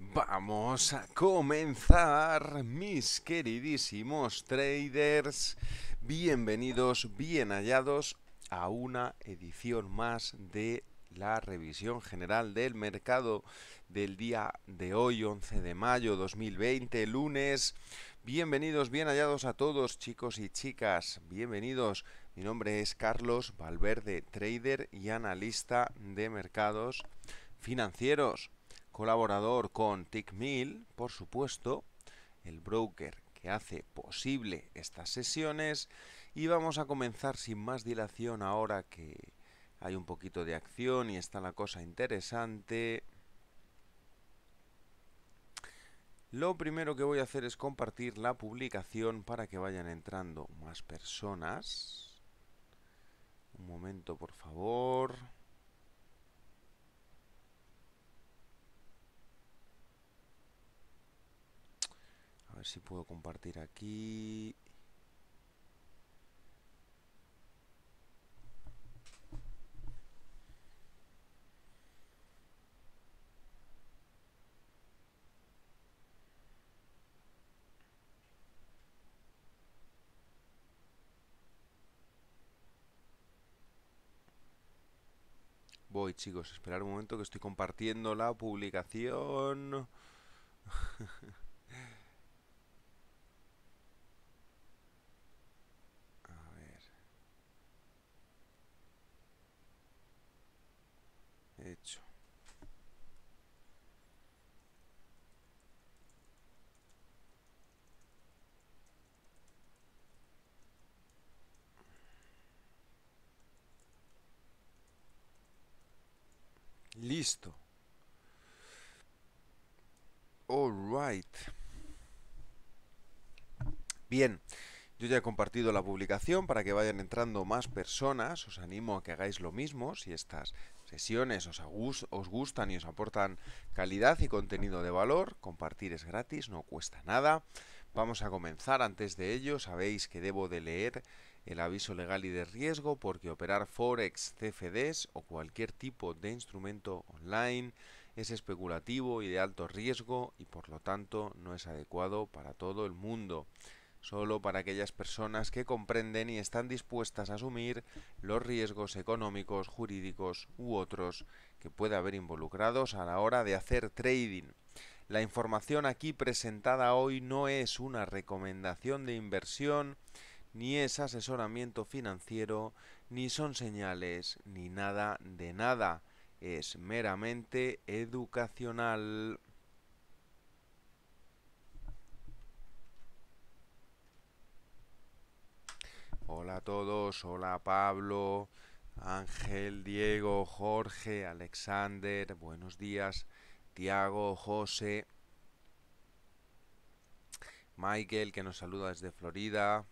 Vamos a comenzar, mis queridísimos traders. Bienvenidos, bien hallados a una edición más de la revisión general del mercado del día de hoy, 11 de mayo 2020, lunes. Bienvenidos, bien hallados a todos, chicos y chicas. Bienvenidos. Mi nombre es Carlos Valverde, trader y analista de mercados financieros colaborador con TickMill, por supuesto, el broker que hace posible estas sesiones. Y vamos a comenzar sin más dilación ahora que hay un poquito de acción y está la cosa interesante. Lo primero que voy a hacer es compartir la publicación para que vayan entrando más personas. Un momento, por favor. a ver si puedo compartir aquí. Voy, chicos, esperar un momento que estoy compartiendo la publicación. Listo. right. Bien, yo ya he compartido la publicación para que vayan entrando más personas. Os animo a que hagáis lo mismo si estas sesiones os, os gustan y os aportan calidad y contenido de valor. Compartir es gratis, no cuesta nada. Vamos a comenzar. Antes de ello, sabéis que debo de leer el aviso legal y de riesgo porque operar forex, CFDs o cualquier tipo de instrumento online es especulativo y de alto riesgo y por lo tanto no es adecuado para todo el mundo solo para aquellas personas que comprenden y están dispuestas a asumir los riesgos económicos, jurídicos u otros que pueda haber involucrados a la hora de hacer trading. La información aquí presentada hoy no es una recomendación de inversión ni es asesoramiento financiero, ni son señales, ni nada de nada. Es meramente educacional. Hola a todos, hola Pablo, Ángel, Diego, Jorge, Alexander, buenos días, Tiago, José, Michael que nos saluda desde Florida,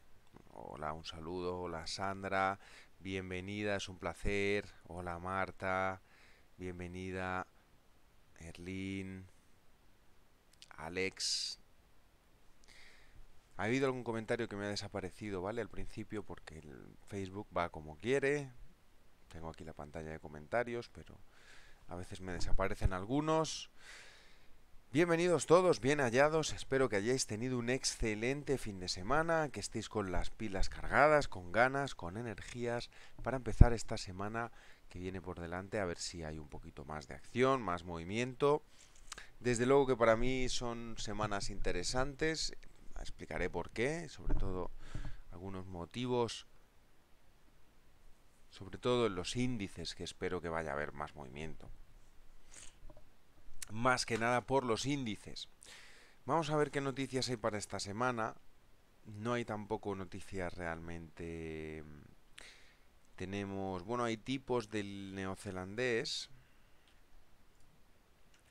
Hola, un saludo. Hola, Sandra. Bienvenida, es un placer. Hola, Marta. Bienvenida, Erlín. Alex. Ha habido algún comentario que me ha desaparecido, ¿vale? Al principio porque el Facebook va como quiere. Tengo aquí la pantalla de comentarios, pero a veces me desaparecen algunos. Bienvenidos todos, bien hallados, espero que hayáis tenido un excelente fin de semana, que estéis con las pilas cargadas, con ganas, con energías, para empezar esta semana que viene por delante, a ver si hay un poquito más de acción, más movimiento. Desde luego que para mí son semanas interesantes, explicaré por qué, sobre todo algunos motivos, sobre todo en los índices que espero que vaya a haber más movimiento más que nada por los índices. Vamos a ver qué noticias hay para esta semana. No hay tampoco noticias realmente... Mm, tenemos, bueno, hay tipos del neozelandés.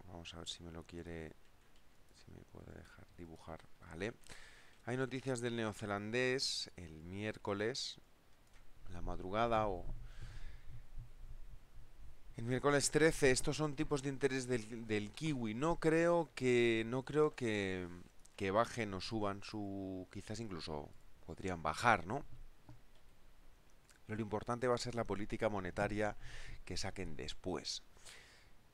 Vamos a ver si me lo quiere, si me puede dejar dibujar, ¿vale? Hay noticias del neozelandés el miércoles, la madrugada o el miércoles 13, estos son tipos de interés del, kiwi. No creo que. No creo que, que bajen o suban su. quizás incluso podrían bajar, ¿no? lo importante va a ser la política monetaria que saquen después.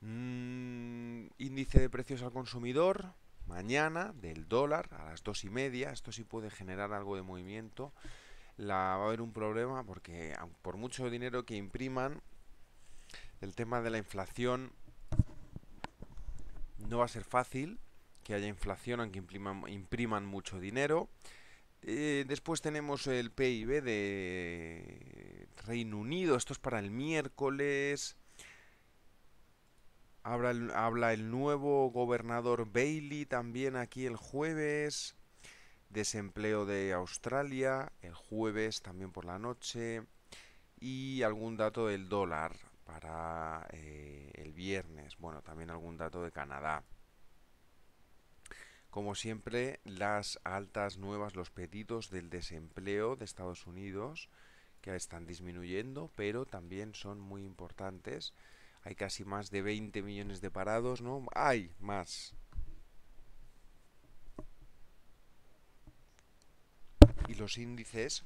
Mm, índice de precios al consumidor. Mañana, del dólar, a las dos y media. Esto sí puede generar algo de movimiento. La, va a haber un problema porque por mucho dinero que impriman, el tema de la inflación no va a ser fácil que haya inflación aunque impriman, mucho dinero. Eh, después tenemos el PIB de Reino Unido, esto es para el miércoles. habla el nuevo gobernador Bailey también aquí el jueves. Desempleo de Australia el jueves también por la noche. Y algún dato del dólar para eh, el viernes. Bueno, también algún dato de Canadá. Como siempre, las altas nuevas, los pedidos del desempleo de Estados Unidos, que están disminuyendo, pero también son muy importantes. Hay casi más de 20 millones de parados, ¿no? Hay más. Y los índices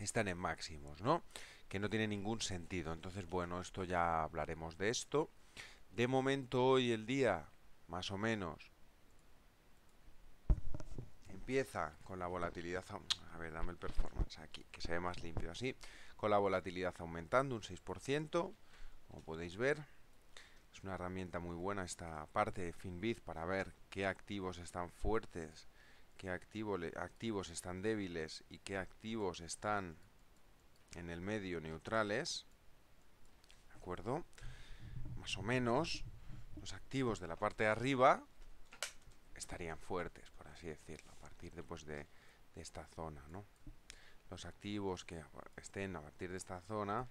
están en máximos, ¿no? que no tiene ningún sentido. Entonces, bueno, esto ya hablaremos de esto. De momento hoy el día, más o menos, empieza con la volatilidad, a ver, dame el performance aquí, que se ve más limpio así, con la volatilidad aumentando un 6%, como podéis ver. Es una herramienta muy buena esta parte de FinBiz para ver qué activos están fuertes, qué activos, activos están débiles y qué activos están en el medio neutrales, ¿de acuerdo? Más o menos, los activos de la parte de arriba estarían fuertes, por así decirlo, a partir pues, de, de, esta zona, ¿no? Los activos que estén a partir de esta zona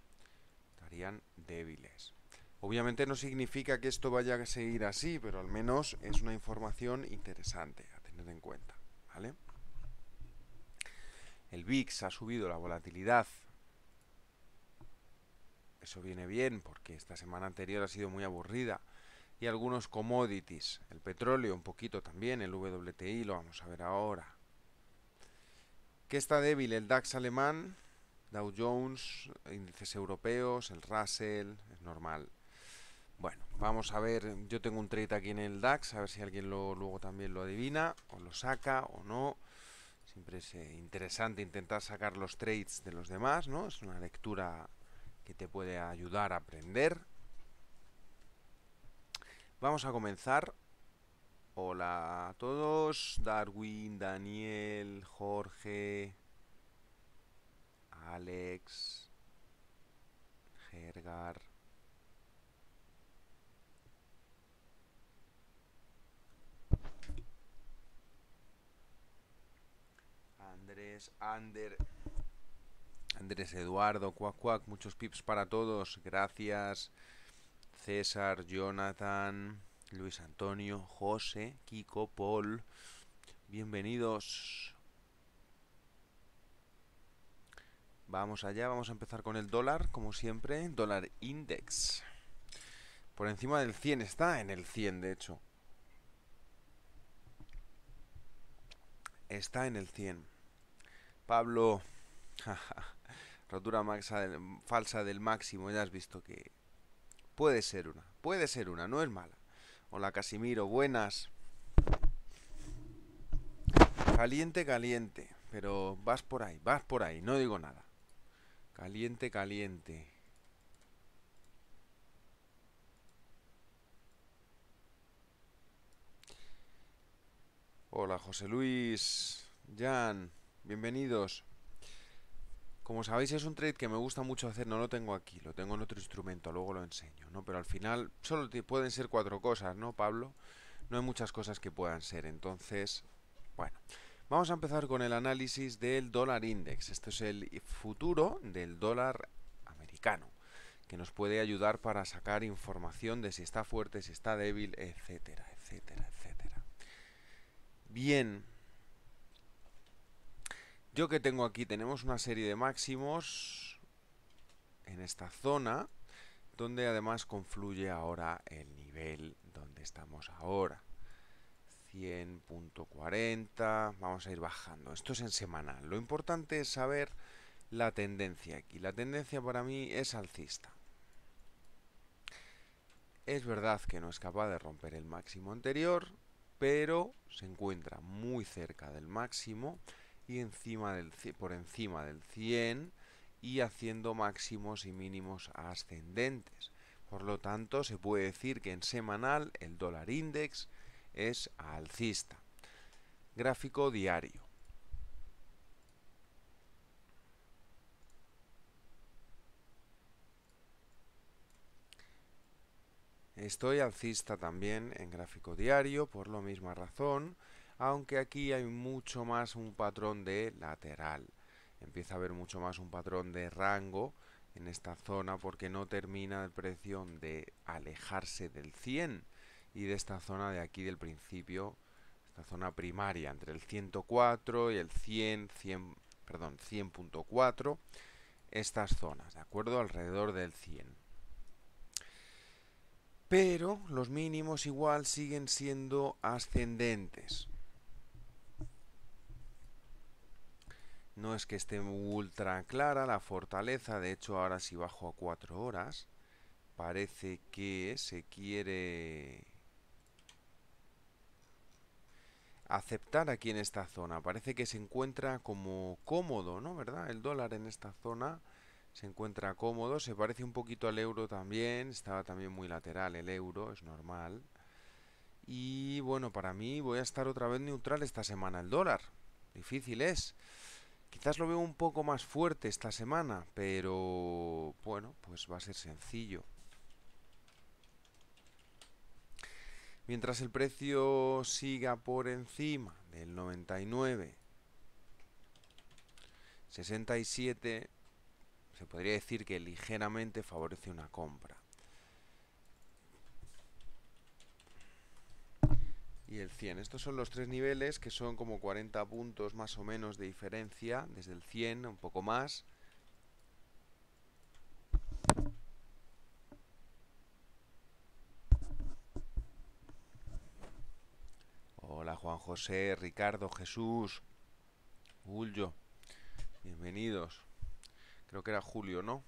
estarían débiles. Obviamente no significa que esto vaya a seguir así, pero al menos es una información interesante a tener en cuenta, ¿vale? El VIX ha subido la volatilidad eso viene bien porque esta semana anterior ha sido muy aburrida. Y algunos commodities, el petróleo un poquito también, el WTI lo vamos a ver ahora. ¿Qué está débil? El DAX alemán, Dow Jones, índices europeos, el Russell, es normal. Bueno, vamos a ver, yo tengo un trade aquí en el DAX, a ver si alguien lo, luego también lo adivina, o lo saca o no. Siempre es eh, interesante intentar sacar los trades de los demás, ¿no? Es una lectura que te puede ayudar a aprender. Vamos a comenzar. Hola a todos, Darwin, Daniel, Jorge, Alex, Gergar. Andrés, Ander, Andrés Eduardo, Cuac Cuac, muchos pips para todos, gracias. César, Jonathan, Luis Antonio, José, Kiko, Paul, bienvenidos. Vamos allá, vamos a empezar con el dólar, como siempre, dólar index. Por encima del 100, está en el 100 de hecho. Está en el 100. Pablo, jaja rotura falsa del máximo, ya has visto que puede ser una, puede ser una, no es mala. Hola Casimiro, buenas. Caliente, caliente, pero vas por ahí, vas por ahí, no digo nada. Caliente, caliente. Hola José Luis, Jan, bienvenidos. Como sabéis es un trade que me gusta mucho hacer, no lo tengo aquí, lo tengo en otro instrumento, luego lo enseño, ¿no? Pero al final solo pueden ser cuatro cosas, ¿no, Pablo? No hay muchas cosas que puedan ser, entonces, bueno. Vamos a empezar con el análisis del dólar index. Esto es el futuro del dólar americano, que nos puede ayudar para sacar información de si está fuerte, si está débil, etcétera, etcétera, etcétera. Bien, yo que tengo aquí, tenemos una serie de máximos en esta zona, donde además confluye ahora el nivel donde estamos ahora. 100.40, vamos a ir bajando. Esto es en semanal. Lo importante es saber la tendencia aquí. La tendencia para mí es alcista. Es verdad que no es capaz de romper el máximo anterior, pero se encuentra muy cerca del máximo y encima del, por encima del 100 y haciendo máximos y mínimos ascendentes. Por lo tanto, se puede decir que en semanal el dólar index es alcista. Gráfico diario. Estoy alcista también en gráfico diario por la misma razón aunque aquí hay mucho más un patrón de lateral. Empieza a haber mucho más un patrón de rango en esta zona porque no termina el precio de alejarse del 100 y de esta zona de aquí del principio, esta zona primaria entre el 104 y el 100, 100 perdón, 100.4, estas zonas, ¿de acuerdo? Alrededor del 100. Pero los mínimos igual siguen siendo ascendentes. No es que esté ultra clara la fortaleza, de hecho ahora sí bajo a 4 horas, parece que se quiere aceptar aquí en esta zona. Parece que se encuentra como cómodo, ¿no? ¿Verdad? El dólar en esta zona se encuentra cómodo, se parece un poquito al euro también, estaba también muy lateral el euro, es normal. Y bueno, para mí voy a estar otra vez neutral esta semana el dólar. Difícil es. Quizás lo veo un poco más fuerte esta semana, pero bueno, pues va a ser sencillo. Mientras el precio siga por encima del 99, 67, se podría decir que ligeramente favorece una compra. y el 100. Estos son los tres niveles que son como 40 puntos más o menos de diferencia, desde el 100 un poco más. Hola Juan José, Ricardo, Jesús, Julio, bienvenidos. Creo que era Julio, ¿no?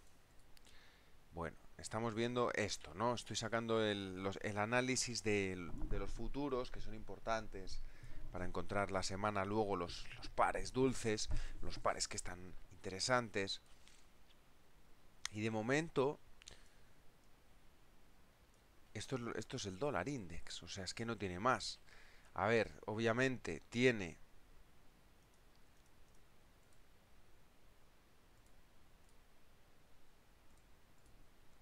Bueno estamos viendo esto, ¿no? Estoy sacando el, análisis de, los futuros, que son importantes para encontrar la semana luego los, pares dulces, los pares que están interesantes. Y de momento, esto, esto es el dólar index, o sea, es que no tiene más. A ver, obviamente tiene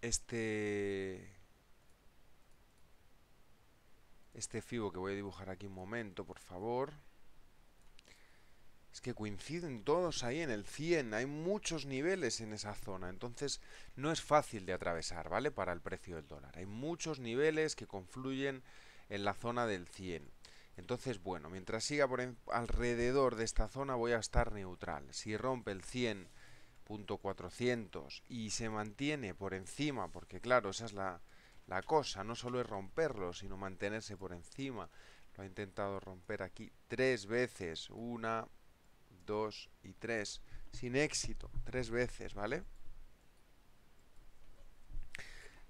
este este fibo que voy a dibujar aquí un momento, por favor. Es que coinciden todos ahí en el 100, hay muchos niveles en esa zona, entonces no es fácil de atravesar, ¿vale? Para el precio del dólar. Hay muchos niveles que confluyen en la zona del 100. Entonces, bueno, mientras siga por alrededor de esta zona voy a estar neutral. Si rompe el 100 punto 400 y se mantiene por encima, porque claro, esa es la, la cosa, no solo es romperlo, sino mantenerse por encima. Lo ha intentado romper aquí tres veces, una, dos y tres, sin éxito, tres veces, ¿vale?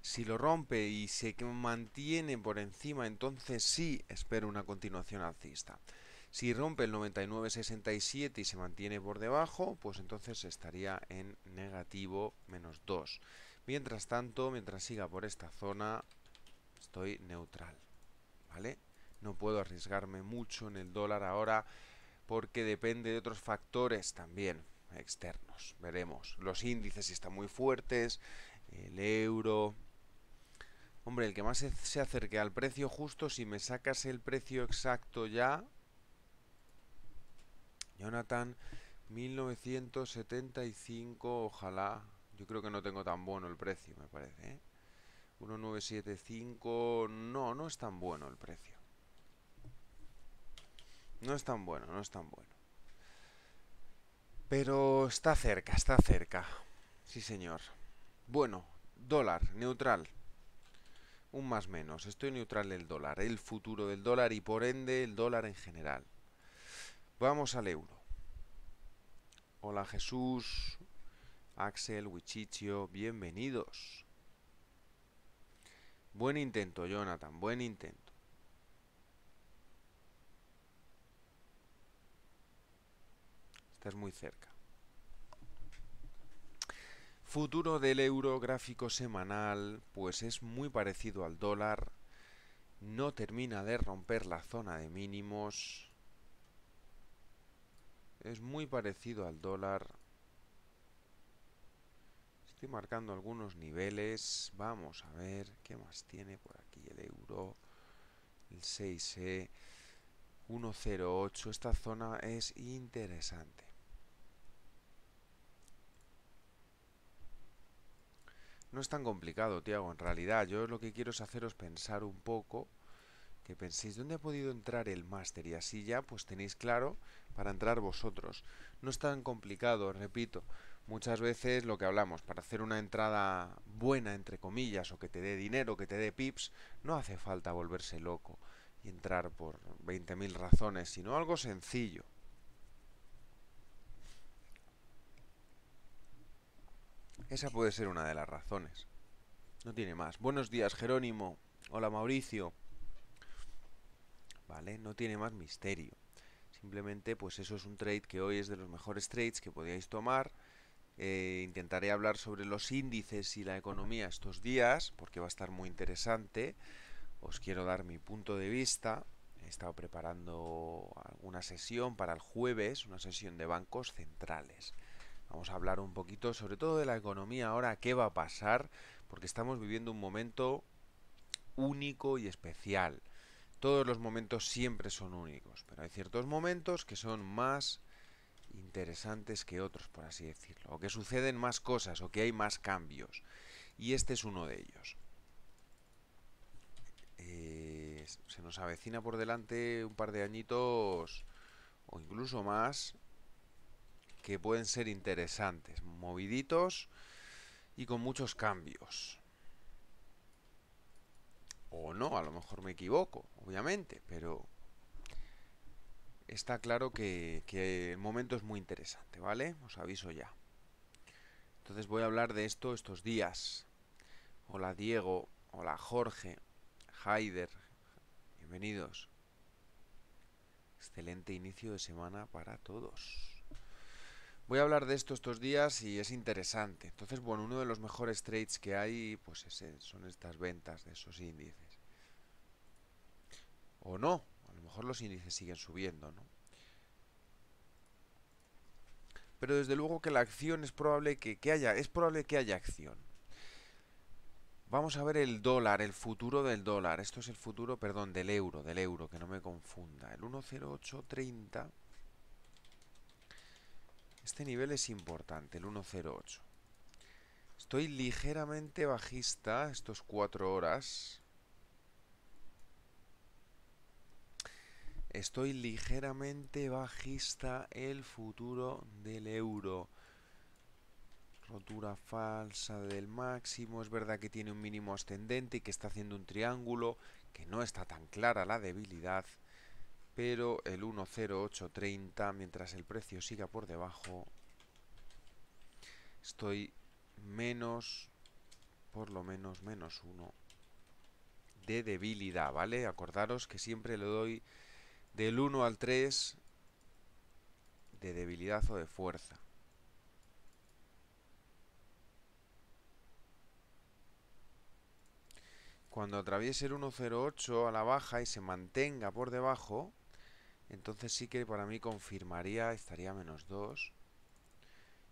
Si lo rompe y se mantiene por encima, entonces sí espero una continuación alcista. Si rompe el 99,67 y se mantiene por debajo, pues entonces estaría en negativo menos 2. Mientras tanto, mientras siga por esta zona, estoy neutral. ¿Vale? No puedo arriesgarme mucho en el dólar ahora porque depende de otros factores también externos. Veremos. Los índices están muy fuertes, el euro. Hombre, el que más se acerque al precio justo, si me sacas el precio exacto ya, Jonathan, 1975, ojalá. Yo creo que no tengo tan bueno el precio, me parece. ¿eh? 1975, no, no es tan bueno el precio. No es tan bueno, no es tan bueno. Pero está cerca, está cerca. Sí, señor. Bueno, dólar, neutral. Un más menos. Estoy neutral del dólar, el futuro del dólar y por ende el dólar en general. Vamos al euro. Hola Jesús, Axel, Wichichio, bienvenidos. Buen intento, Jonathan, buen intento. Estás muy cerca. Futuro del euro gráfico semanal, pues es muy parecido al dólar. No termina de romper la zona de mínimos es muy parecido al dólar. Estoy marcando algunos niveles. Vamos a ver qué más tiene por aquí el euro. El 6E. 108. Esta zona es interesante. No es tan complicado, Tiago. En realidad, yo lo que quiero es haceros pensar un poco que penséis dónde ha podido entrar el máster y así ya pues tenéis claro para entrar vosotros. No es tan complicado, repito. Muchas veces lo que hablamos, para hacer una entrada buena, entre comillas, o que te dé dinero, que te dé pips, no hace falta volverse loco y entrar por 20.000 razones, sino algo sencillo. Esa puede ser una de las razones. No tiene más. Buenos días, Jerónimo. Hola, Mauricio. ¿Vale? No tiene más misterio. Simplemente, pues eso es un trade que hoy es de los mejores trades que podíais tomar. Eh, intentaré hablar sobre los índices y la economía estos días, porque va a estar muy interesante. Os quiero dar mi punto de vista. He estado preparando una sesión para el jueves, una sesión de bancos centrales. Vamos a hablar un poquito sobre todo de la economía ahora, qué va a pasar, porque estamos viviendo un momento único y especial todos los momentos siempre son únicos, pero hay ciertos momentos que son más interesantes que otros, por así decirlo, o que suceden más cosas, o que hay más cambios. Y este es uno de ellos. Eh, se nos avecina por delante un par de añitos, o incluso más, que pueden ser interesantes, moviditos y con muchos cambios. O no, a lo mejor me equivoco obviamente, pero está claro que, el momento es muy interesante, ¿vale? Os aviso ya. Entonces voy a hablar de esto estos días. Hola Diego, hola Jorge, Haider, bienvenidos. Excelente inicio de semana para todos. Voy a hablar de esto estos días y es interesante. Entonces, bueno, uno de los mejores trades que hay, pues son estas ventas de esos índices. O no, a lo mejor los índices siguen subiendo, ¿no? Pero desde luego que la acción es probable que, haya, es probable que haya acción. Vamos a ver el dólar, el futuro del dólar. Esto es el futuro, perdón, del euro, del euro, que no me confunda. El 10830. Este nivel es importante, el 108. Estoy ligeramente bajista estos cuatro horas. Estoy ligeramente bajista el futuro del euro. Rotura falsa del máximo. Es verdad que tiene un mínimo ascendente y que está haciendo un triángulo, que no está tan clara la debilidad. Pero el 1.0830, mientras el precio siga por debajo, estoy menos, por lo menos menos uno de debilidad, ¿vale? Acordaros que siempre le doy del 1 al 3 de debilidad o de fuerza. Cuando atraviese el 108 a la baja y se mantenga por debajo, entonces sí que para mí confirmaría, estaría menos 2.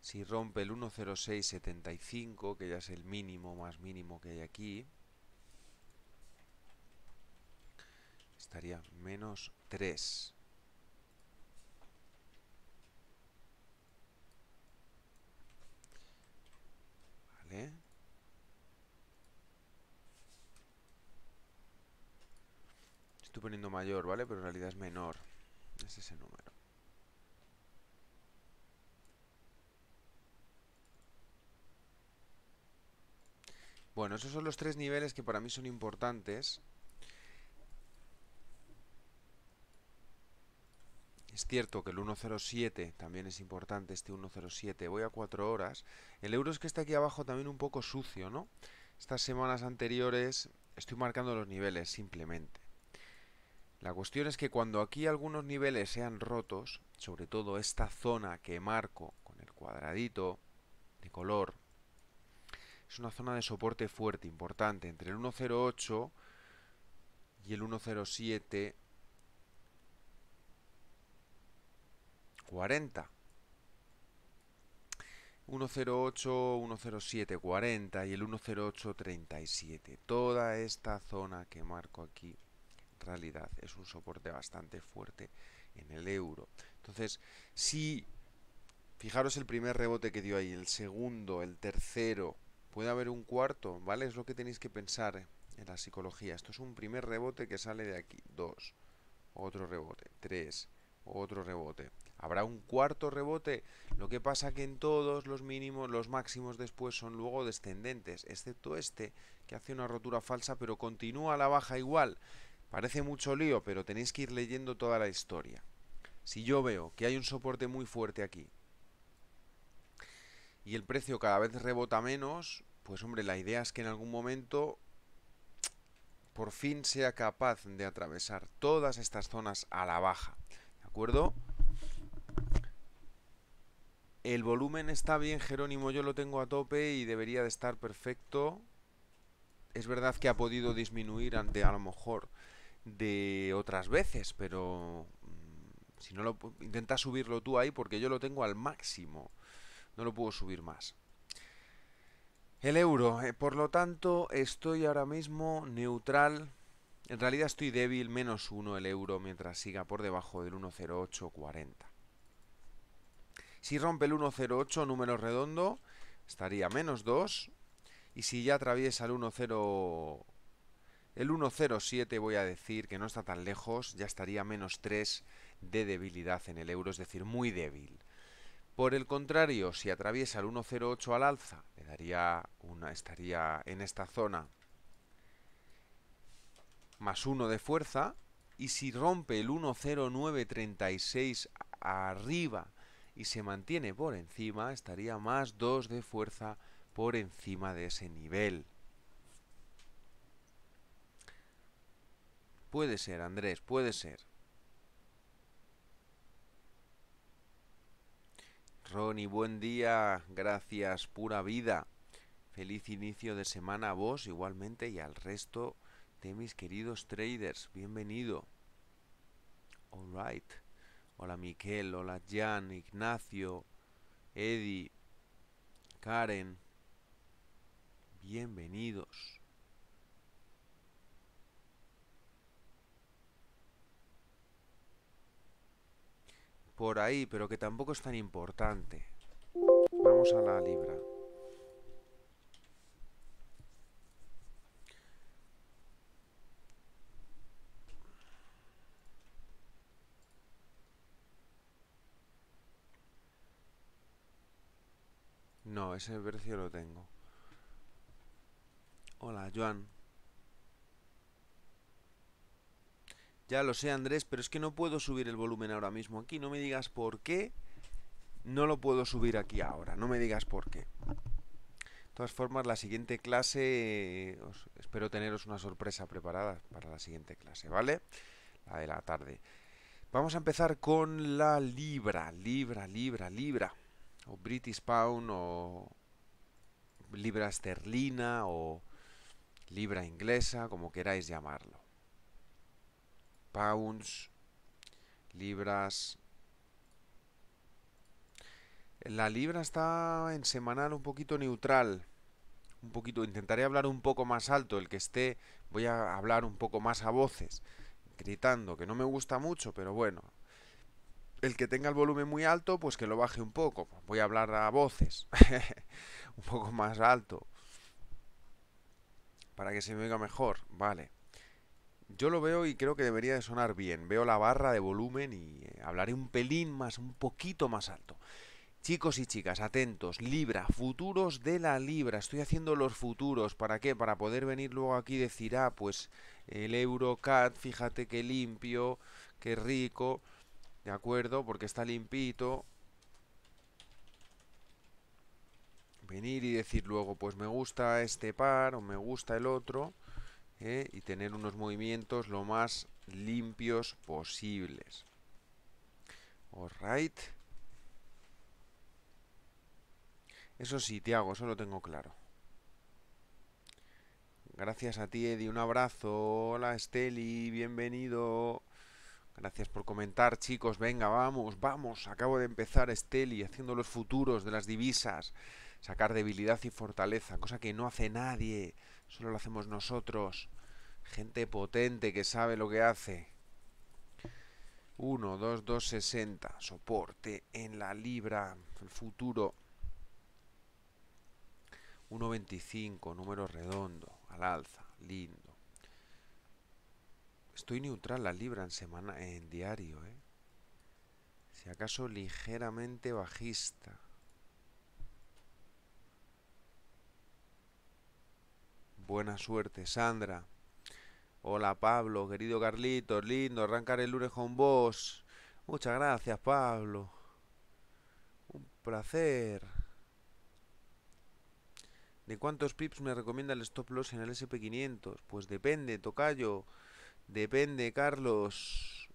Si rompe el 10675, que ya es el mínimo más mínimo que hay aquí, estaría menos 3. Estoy poniendo mayor, ¿vale? Pero en realidad es menor. Es ese número. Bueno, esos son los tres niveles que para mí son importantes Es cierto que el 107 también es importante, este 107. Voy a 4 horas. El euro es que está aquí abajo también un poco sucio, ¿no? Estas semanas anteriores estoy marcando los niveles simplemente. La cuestión es que cuando aquí algunos niveles sean rotos, sobre todo esta zona que marco con el cuadradito de color, es una zona de soporte fuerte, importante, entre el 108 y el 107 40. 108, 107, 40 y el 108, 37. Toda esta zona que marco aquí, en realidad, es un soporte bastante fuerte en el euro. Entonces, si, fijaros el primer rebote que dio ahí, el segundo, el tercero, puede haber un cuarto, ¿vale? Es lo que tenéis que pensar en la psicología. Esto es un primer rebote que sale de aquí, dos, otro rebote, tres, otro rebote. Habrá un cuarto rebote, lo que pasa que en todos los mínimos, los máximos después son luego descendentes, excepto este que hace una rotura falsa pero continúa a la baja igual. Parece mucho lío, pero tenéis que ir leyendo toda la historia. Si yo veo que hay un soporte muy fuerte aquí y el precio cada vez rebota menos, pues hombre, la idea es que en algún momento por fin sea capaz de atravesar todas estas zonas a la baja. ¿De acuerdo? El volumen está bien, Jerónimo, yo lo tengo a tope y debería de estar perfecto. Es verdad que ha podido disminuir ante a lo mejor de otras veces, pero mm, si no lo intenta subirlo tú ahí porque yo lo tengo al máximo. No lo puedo subir más. El euro, eh, por lo tanto, estoy ahora mismo neutral. En realidad estoy débil, menos uno el euro mientras siga por debajo del 10840. Si rompe el 108, número redondo, estaría menos 2. Y si ya atraviesa el 10... El 107 voy a decir que no está tan lejos, ya estaría menos 3 de debilidad en el euro, es decir, muy débil. Por el contrario, si atraviesa el 108 al alza, le daría una, estaría en esta zona más 1 de fuerza. Y si rompe el 10936 arriba y se mantiene por encima, estaría más 2 de fuerza por encima de ese nivel. Puede ser, Andrés, puede ser. Ronnie, buen día, gracias, pura vida. Feliz inicio de semana a vos igualmente y al resto de mis queridos traders. Bienvenido. Alright. Hola Miquel, hola Jan, Ignacio, Eddie, Karen. Bienvenidos. Por ahí, pero que tampoco es tan importante. Vamos a la libra. No, ese precio lo tengo. Hola, Joan. Ya lo sé, Andrés, pero es que no puedo subir el volumen ahora mismo aquí. No me digas por qué. No lo puedo subir aquí ahora. No me digas por qué. De todas formas, la siguiente clase... Eh, espero teneros una sorpresa preparada para la siguiente clase, ¿vale? La de la tarde. Vamos a empezar con la Libra, Libra, Libra, Libra o British Pound o libra esterlina o libra inglesa, como queráis llamarlo. Pounds, libras. La libra está en semanal un poquito neutral. Un poquito, intentaré hablar un poco más alto. El que esté, voy a hablar un poco más a voces, gritando, que no me gusta mucho, pero bueno, el que tenga el volumen muy alto, pues que lo baje un poco. Voy a hablar a voces, un poco más alto, para que se me oiga mejor. Vale. Yo lo veo y creo que debería de sonar bien. Veo la barra de volumen y eh, hablaré un pelín más, un poquito más alto. Chicos y chicas, atentos, Libra, futuros de la Libra, estoy haciendo los futuros, ¿para qué? Para poder venir luego aquí y decir, ah, pues el Eurocat, fíjate qué limpio, qué rico, ¿De acuerdo? Porque está limpito. Venir y decir luego, pues me gusta este par o me gusta el otro. ¿eh? Y tener unos movimientos lo más limpios posibles. right Eso sí, Tiago, eso lo tengo claro. Gracias a ti, Eddie. Un abrazo. Hola, Esteli. Bienvenido. Gracias por comentar, chicos. Venga, vamos, vamos. Acabo de empezar, Esteli, haciendo los futuros de las divisas. Sacar debilidad y fortaleza, cosa que no hace nadie. Solo lo hacemos nosotros. Gente potente que sabe lo que hace. 1, 2, 2, 60. Soporte en la libra. El futuro. 25. número redondo, al alza, lindo. Estoy neutral la libra en semana, en diario, ¿eh? Si acaso ligeramente bajista. Buena suerte, Sandra. Hola Pablo, querido Carlitos, lindo arrancar el lunes con vos. Muchas gracias, Pablo. Un placer. ¿De cuántos pips me recomienda el stop loss en el SP500? Pues depende, tocayo. Depende, Carlos,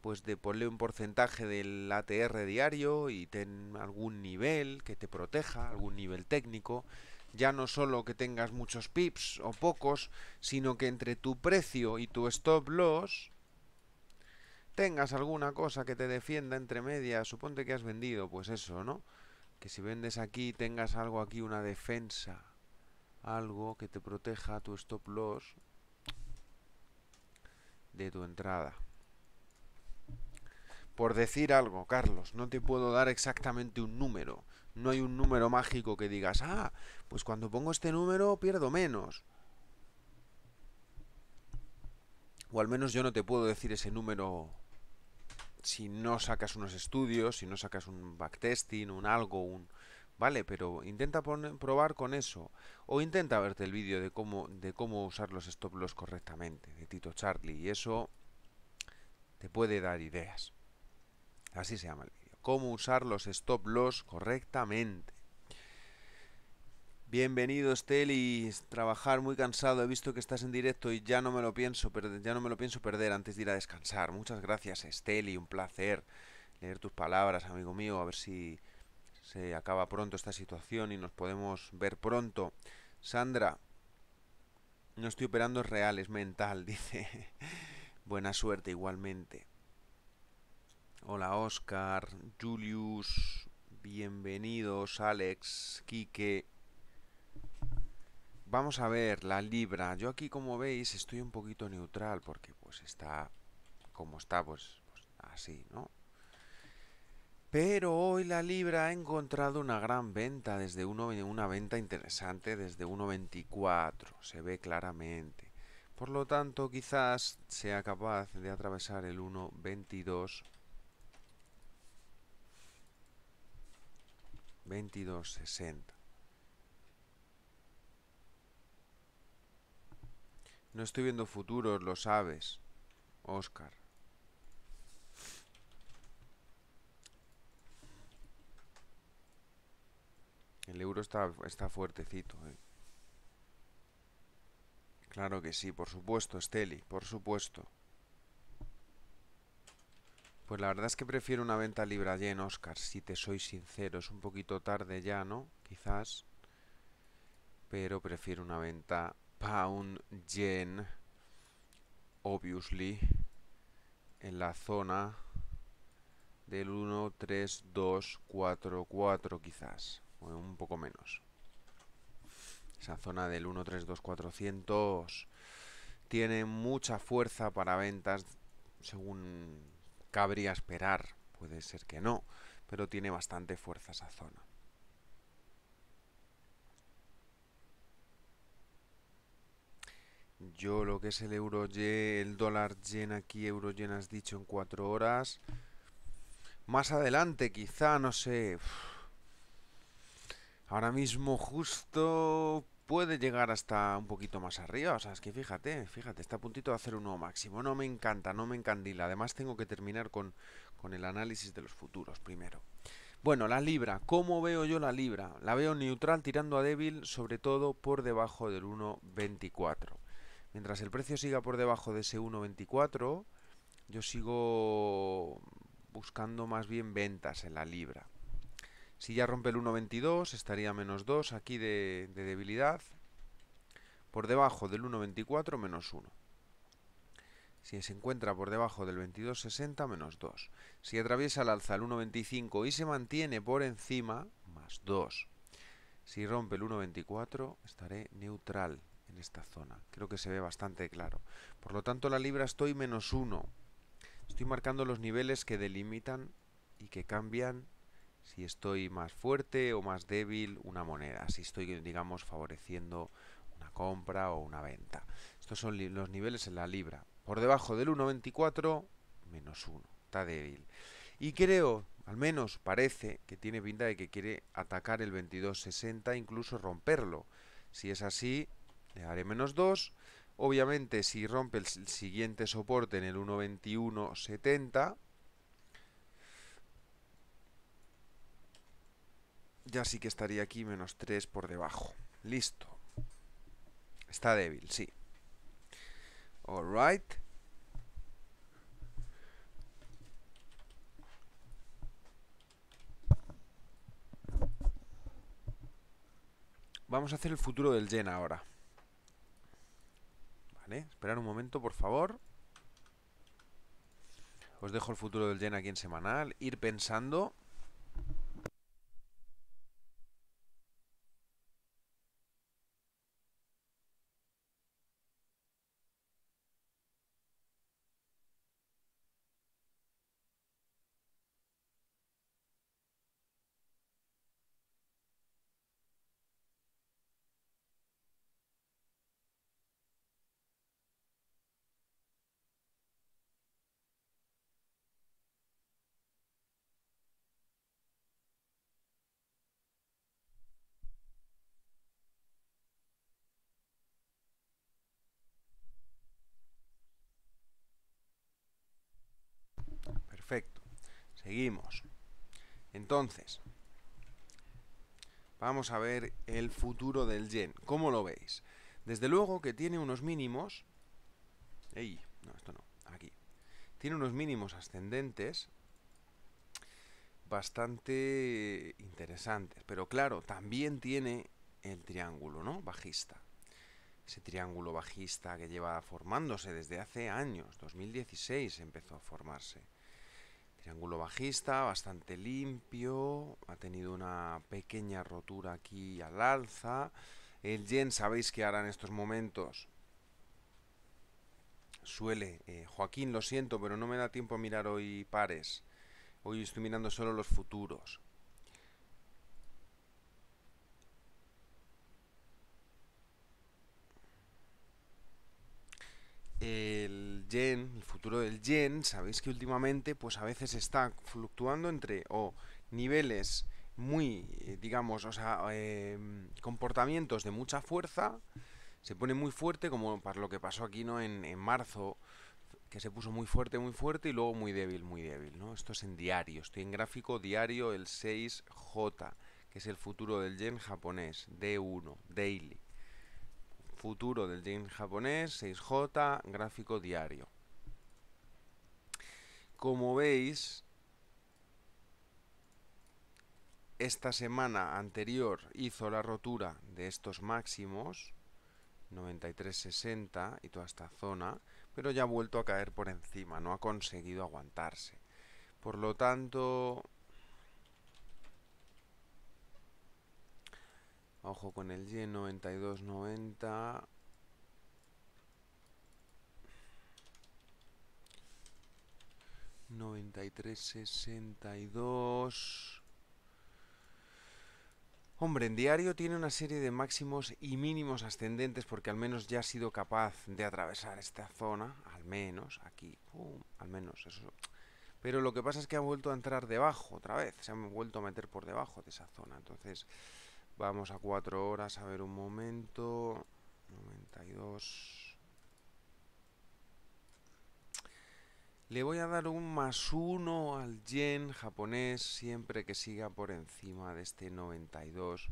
pues de ponerle un porcentaje del ATR diario y ten algún nivel que te proteja, algún nivel técnico. Ya no solo que tengas muchos pips o pocos, sino que entre tu precio y tu stop loss tengas alguna cosa que te defienda entre medias. Suponte que has vendido, pues eso, ¿no? Que si vendes aquí tengas algo aquí, una defensa, algo que te proteja tu stop loss de tu entrada. Por decir algo, Carlos, no te puedo dar exactamente un número. No hay un número mágico que digas, ah, pues cuando pongo este número pierdo menos. O al menos yo no te puedo decir ese número si no sacas unos estudios, si no sacas un backtesting, un algo, un, Vale, pero intenta probar con eso. O intenta verte el vídeo de cómo, de cómo usar los stop loss correctamente, de Tito Charlie. Y eso te puede dar ideas. Así se llama el vídeo. Cómo usar los stop loss correctamente. Bienvenido, Esteli. Trabajar muy cansado. He visto que estás en directo y ya no me lo pienso, pero ya no me lo pienso perder antes de ir a descansar. Muchas gracias, Esteli. Un placer leer tus palabras, amigo mío. A ver si se acaba pronto esta situación y nos podemos ver pronto. Sandra, no estoy operando, reales real, es mental, dice. Buena suerte igualmente. Hola Oscar, Julius, bienvenidos Alex, Quique. Vamos a ver la libra. Yo aquí como veis estoy un poquito neutral porque pues está como está pues, pues así, ¿no? Pero hoy la libra ha encontrado una gran venta, desde uno, una venta interesante desde 1.24, se ve claramente. Por lo tanto, quizás sea capaz de atravesar el 1.22. 22.60. No estoy viendo futuros, lo sabes, Oscar. está, fuertecito. Eh. Claro que sí, por supuesto, Esteli por supuesto. Pues la verdad es que prefiero una venta libra en Oscar, si te soy sincero. Es un poquito tarde ya, ¿no? Quizás. Pero prefiero una venta pound yen, obviously, en la zona del 1, 3, 2, 4, 4 quizás un poco menos. Esa zona del 1.32400 tiene mucha fuerza para ventas, según cabría esperar. Puede ser que no, pero tiene bastante fuerza esa zona. Yo lo que es el euro y, el dólar yen aquí, euro yen has dicho en cuatro horas. Más adelante, quizá, no sé. Ahora mismo justo puede llegar hasta un poquito más arriba. O sea, es que fíjate, fíjate, está a puntito de hacer un nuevo máximo. No me encanta, no me encandila. Además tengo que terminar con, con el análisis de los futuros primero. Bueno, la libra. ¿Cómo veo yo la libra? La veo neutral tirando a débil, sobre todo por debajo del 1.24. Mientras el precio siga por debajo de ese 1.24, yo sigo buscando más bien ventas en la libra. Si ya rompe el 1.22 estaría menos 2 aquí de, debilidad. Por debajo del 1.24 menos 1. Si se encuentra por debajo del 22.60 menos 2. Si atraviesa el alza el 1.25 y se mantiene por encima más 2. Si rompe el 1.24 estaré neutral en esta zona. Creo que se ve bastante claro. Por lo tanto la libra estoy menos 1. Estoy marcando los niveles que delimitan y que cambian si estoy más fuerte o más débil una moneda, si estoy, digamos, favoreciendo una compra o una venta. Estos son los niveles en la libra. Por debajo del 1,24, menos 1, está débil. Y creo, al menos parece, que tiene pinta de que quiere atacar el 22,60, incluso romperlo. Si es así, le daré menos 2. Obviamente, si rompe el siguiente soporte en el 1,21,70, ya sí que estaría aquí menos 3 por debajo. Listo. Está débil, sí. Alright. Vamos a hacer el futuro del yen ahora. Vale, esperar un momento, por favor. Os dejo el futuro del yen aquí en semanal. Ir pensando... Seguimos. Entonces, vamos a ver el futuro del yen. ¿Cómo lo veis? Desde luego que tiene unos mínimos... Ey, no, esto no, aquí. Tiene unos mínimos ascendentes bastante interesantes. Pero claro, también tiene el triángulo, ¿no? Bajista. Ese triángulo bajista que lleva formándose desde hace años. 2016 empezó a formarse. Triángulo bajista, bastante limpio. Ha tenido una pequeña rotura aquí al alza. El yen, sabéis que ahora en estos momentos suele... Eh, Joaquín, lo siento, pero no me da tiempo a mirar hoy pares. Hoy estoy mirando solo los futuros. El yen, el futuro del yen, sabéis que últimamente pues a veces está fluctuando entre o niveles muy, eh, digamos, o sea, em, comportamientos de mucha fuerza, se pone muy fuerte, como para lo que pasó aquí, ¿no? En, en, marzo, que se puso muy fuerte, muy fuerte, y luego muy débil, muy débil, ¿no? Esto es en diario, estoy en gráfico diario el 6J, que es el futuro del yen japonés, D1, daily. Futuro del yen japonés, 6J, gráfico diario. Como veis, esta semana anterior hizo la rotura de estos máximos, 93.60 y toda esta zona, pero ya ha vuelto a caer por encima, no ha conseguido aguantarse. Por lo tanto, Ojo con el Y, 92.90. 93,62. Hombre, en diario tiene una serie de máximos y mínimos ascendentes porque al menos ya ha sido capaz de atravesar esta zona, al menos aquí, al menos eso. Pero lo que pasa es que ha vuelto a entrar debajo otra vez, se han vuelto a meter por debajo de esa zona, entonces Vamos a 4 horas, a ver un momento. 92. Le voy a dar un más 1 al yen japonés siempre que siga por encima de este 92,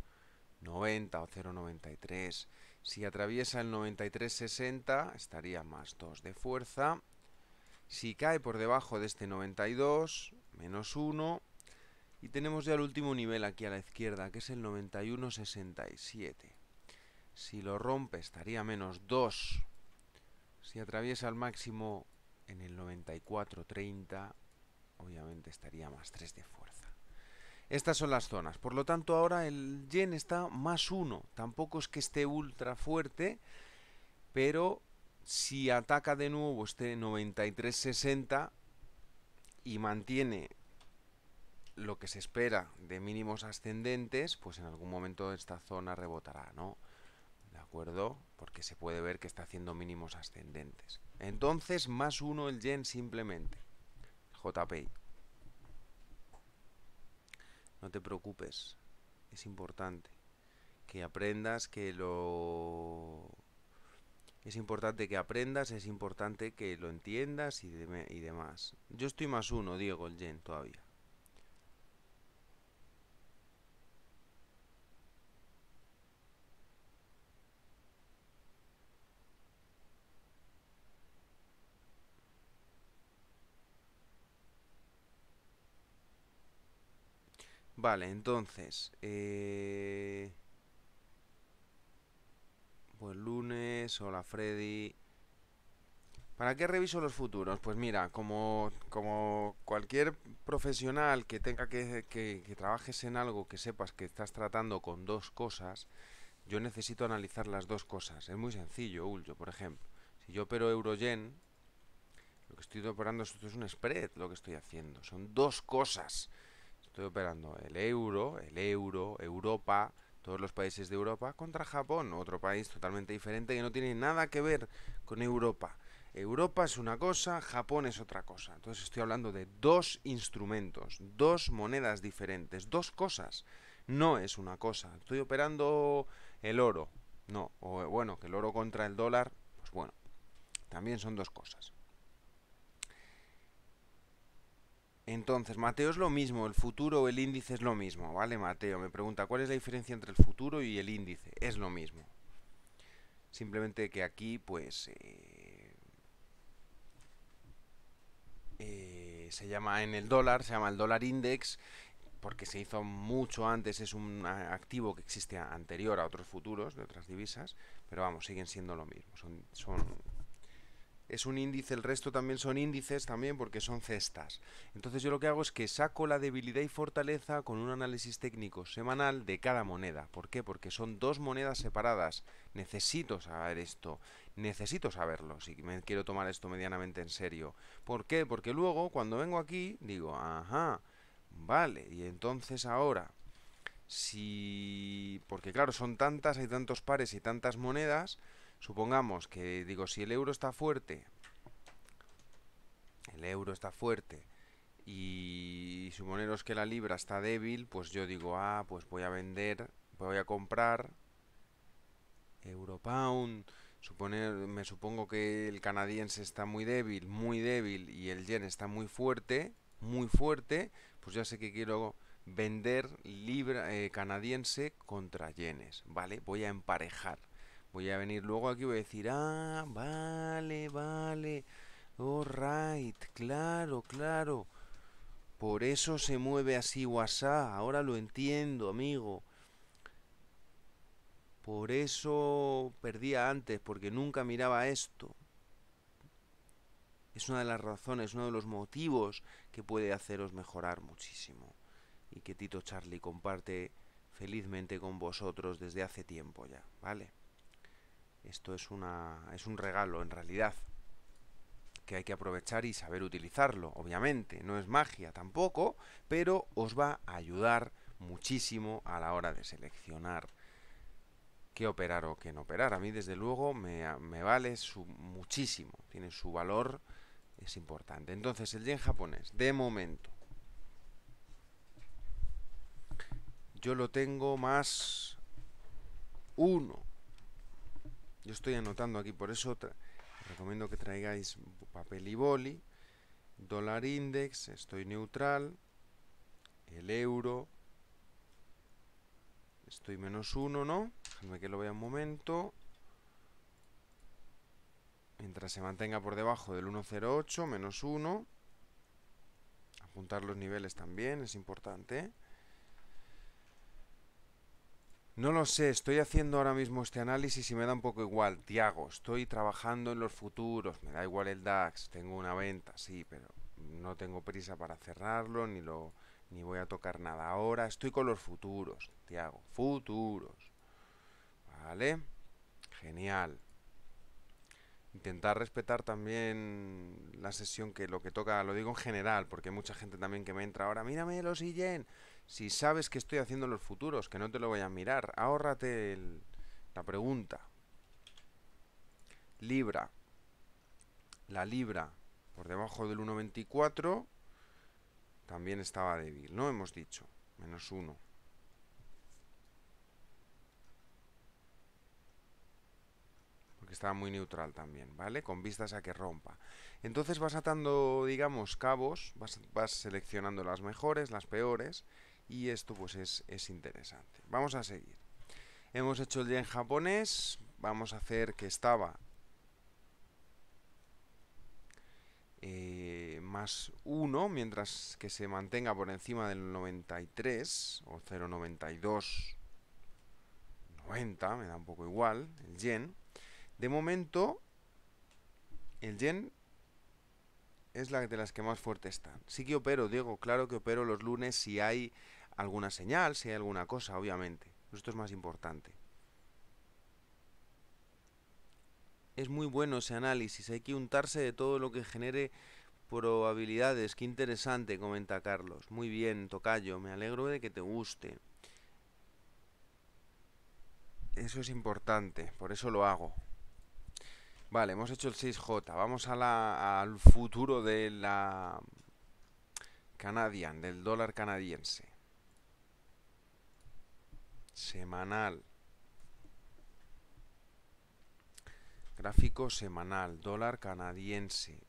90 o 0,93. Si atraviesa el 93,60 estaría más 2 de fuerza. Si cae por debajo de este 92, menos 1 y tenemos ya el último nivel aquí a la izquierda, que es el 9167. Si lo rompe estaría menos 2. Si atraviesa al máximo en el 9430, obviamente estaría más 3 de fuerza. Estas son las zonas. Por lo tanto, ahora el yen está más 1. Tampoco es que esté ultra fuerte, pero si ataca de nuevo este 9360 y mantiene lo que se espera de mínimos ascendentes, pues en algún momento esta zona rebotará, ¿no? ¿De acuerdo? Porque se puede ver que está haciendo mínimos ascendentes. Entonces, más uno el yen simplemente. jp No te preocupes. Es importante que aprendas que lo... Es importante que aprendas, es importante que lo entiendas y, y demás. Yo estoy más uno, Diego, el yen todavía. Vale, entonces... Eh... Buen pues lunes, hola Freddy. ¿Para qué reviso los futuros? Pues mira, como, cualquier profesional que tenga que, trabajes en algo que sepas que estás tratando con dos cosas, yo necesito analizar las dos cosas. Es muy sencillo, Ullo, por ejemplo. Si yo opero Eurogen, lo que estoy operando es un spread, lo que estoy haciendo. Son dos cosas estoy operando el euro, el euro, Europa, todos los países de Europa, contra Japón, otro país totalmente diferente que no tiene nada que ver con Europa. Europa es una cosa, Japón es otra cosa. Entonces estoy hablando de dos instrumentos, dos monedas diferentes, dos cosas. No es una cosa. Estoy operando el oro. No, o bueno, que el oro contra el dólar, pues bueno, también son dos cosas. Entonces, Mateo es lo mismo, el futuro o el índice es lo mismo, ¿vale? Mateo me pregunta, ¿cuál es la diferencia entre el futuro y el índice? Es lo mismo. Simplemente que aquí, pues... Eh, eh, se llama en el dólar, se llama el dólar index, porque se hizo mucho antes, es un activo que existe anterior a otros futuros de otras divisas, pero vamos, siguen siendo lo mismo, son, son es un índice, el resto también son índices también porque son cestas. Entonces yo lo que hago es que saco la debilidad y fortaleza con un análisis técnico semanal de cada moneda. ¿Por qué? Porque son dos monedas separadas. Necesito saber esto, necesito saberlo si me quiero tomar esto medianamente en serio. ¿Por qué? Porque luego cuando vengo aquí digo, ajá, vale, y entonces ahora si porque claro, son tantas, hay tantos pares y tantas monedas Supongamos que, digo, si el euro está fuerte, el euro está fuerte, y suponeros que la libra está débil, pues yo digo, ah, pues voy a vender, voy a comprar euro pound. Suponer, me supongo que el canadiense está muy débil, muy débil y el yen está muy fuerte, muy fuerte, pues ya sé que quiero vender libra eh, canadiense contra yenes, ¿vale? Voy a emparejar. Voy a venir luego aquí y voy a decir, ah, vale, vale. Oh, right, claro, claro. Por eso se mueve así WhatsApp. Ahora lo entiendo, amigo. Por eso perdía antes, porque nunca miraba esto. Es una de las razones, uno de los motivos que puede haceros mejorar muchísimo. Y que Tito Charlie comparte felizmente con vosotros desde hace tiempo ya, ¿vale? Esto es, una, es un regalo, en realidad, que hay que aprovechar y saber utilizarlo, obviamente. No es magia tampoco, pero os va a ayudar muchísimo a la hora de seleccionar qué operar o qué no operar. A mí, desde luego, me, vale muchísimo. Tiene su valor, es importante. Entonces, el yen japonés, de momento. Yo lo tengo más uno yo estoy anotando aquí, por eso recomiendo que traigáis papel y boli. Dólar index, estoy neutral. El euro. Estoy menos uno, ¿no? Déjame que lo vea un momento. Mientras se mantenga por debajo del 1.08, menos 1. Apuntar los niveles también es importante. No lo sé, estoy haciendo ahora mismo este análisis y me da un poco igual, Tiago. Estoy trabajando en los futuros, me da igual el DAX, tengo una venta, sí, pero no tengo prisa para cerrarlo, ni lo ni voy a tocar nada ahora. Estoy con los futuros, Tiago, futuros. ¿Vale? Genial. Intentar respetar también la sesión que lo que toca, lo digo en general, porque hay mucha gente también que me entra ahora, mírame los IGEN si sabes que estoy haciendo los futuros, que no te lo voy a mirar, ahórrate la pregunta. Libra. La libra por debajo del 1.24 también estaba débil, ¿no? Hemos dicho, menos 1. Porque estaba muy neutral también, ¿vale? Con vistas a que rompa. Entonces vas atando, digamos, cabos, vas seleccionando las mejores, las peores, y esto pues es, es interesante. Vamos a seguir. Hemos hecho el yen japonés, vamos a hacer que estaba eh, más 1, mientras que se mantenga por encima del 93 o 0,92, 90, me da un poco igual, el yen. De momento, el yen es la de las que más fuerte están. Sí que opero, Diego, claro que opero los lunes si hay alguna señal, si hay alguna cosa, obviamente. Esto es más importante. Es muy bueno ese análisis, hay que untarse de todo lo que genere probabilidades. Qué interesante, comenta Carlos. Muy bien, Tocayo, me alegro de que te guste. Eso es importante, por eso lo hago. Vale, hemos hecho el 6J. Vamos al futuro de la Canadian, del dólar canadiense semanal. Gráfico semanal, dólar canadiense.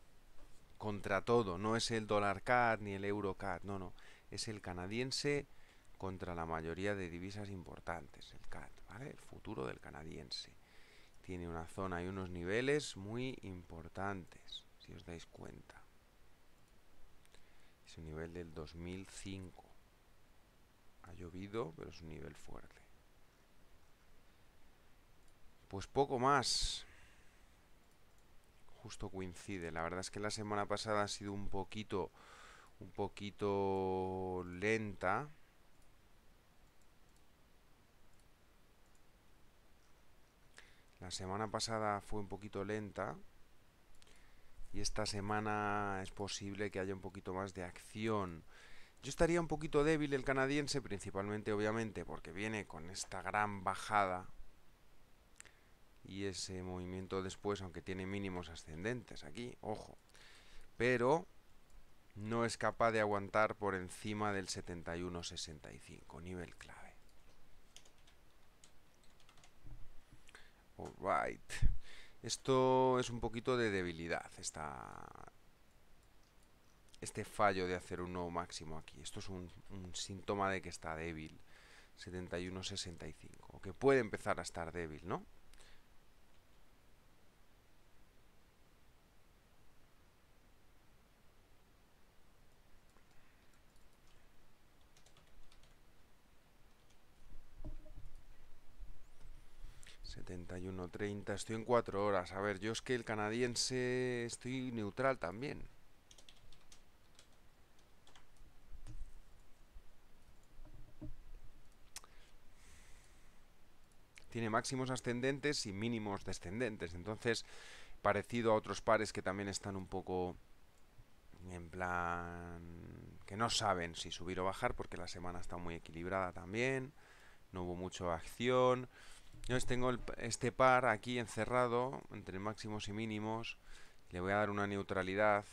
Contra todo, no es el dólar CAD ni el euro CAD, no, no. Es el canadiense contra la mayoría de divisas importantes, el CAD, ¿vale? El futuro del canadiense. Tiene una zona y unos niveles muy importantes, si os dais cuenta. Es un nivel del 2005. Ha llovido, pero es un nivel fuerte. Pues poco más. Justo coincide. La verdad es que la semana pasada ha sido un poquito... Un poquito lenta. La semana pasada fue un poquito lenta y esta semana es posible que haya un poquito más de acción. Yo estaría un poquito débil el canadiense, principalmente obviamente porque viene con esta gran bajada y ese movimiento después, aunque tiene mínimos ascendentes aquí, ojo. Pero no es capaz de aguantar por encima del 71.65, nivel clave. Alright. Esto es un poquito de debilidad, esta, este fallo de hacer un nuevo máximo aquí. Esto es un, síntoma de que está débil. 71.65. O que puede empezar a estar débil, ¿no? ...71.30... Estoy en cuatro horas. A ver, yo es que el canadiense... Estoy neutral también. tiene máximos ascendentes y mínimos descendentes. Entonces, parecido a otros pares que también están un poco en plan que no saben si subir o bajar porque la semana está muy equilibrada también, no hubo mucha acción. Yo tengo este par aquí encerrado entre máximos y mínimos, le voy a dar una neutralidad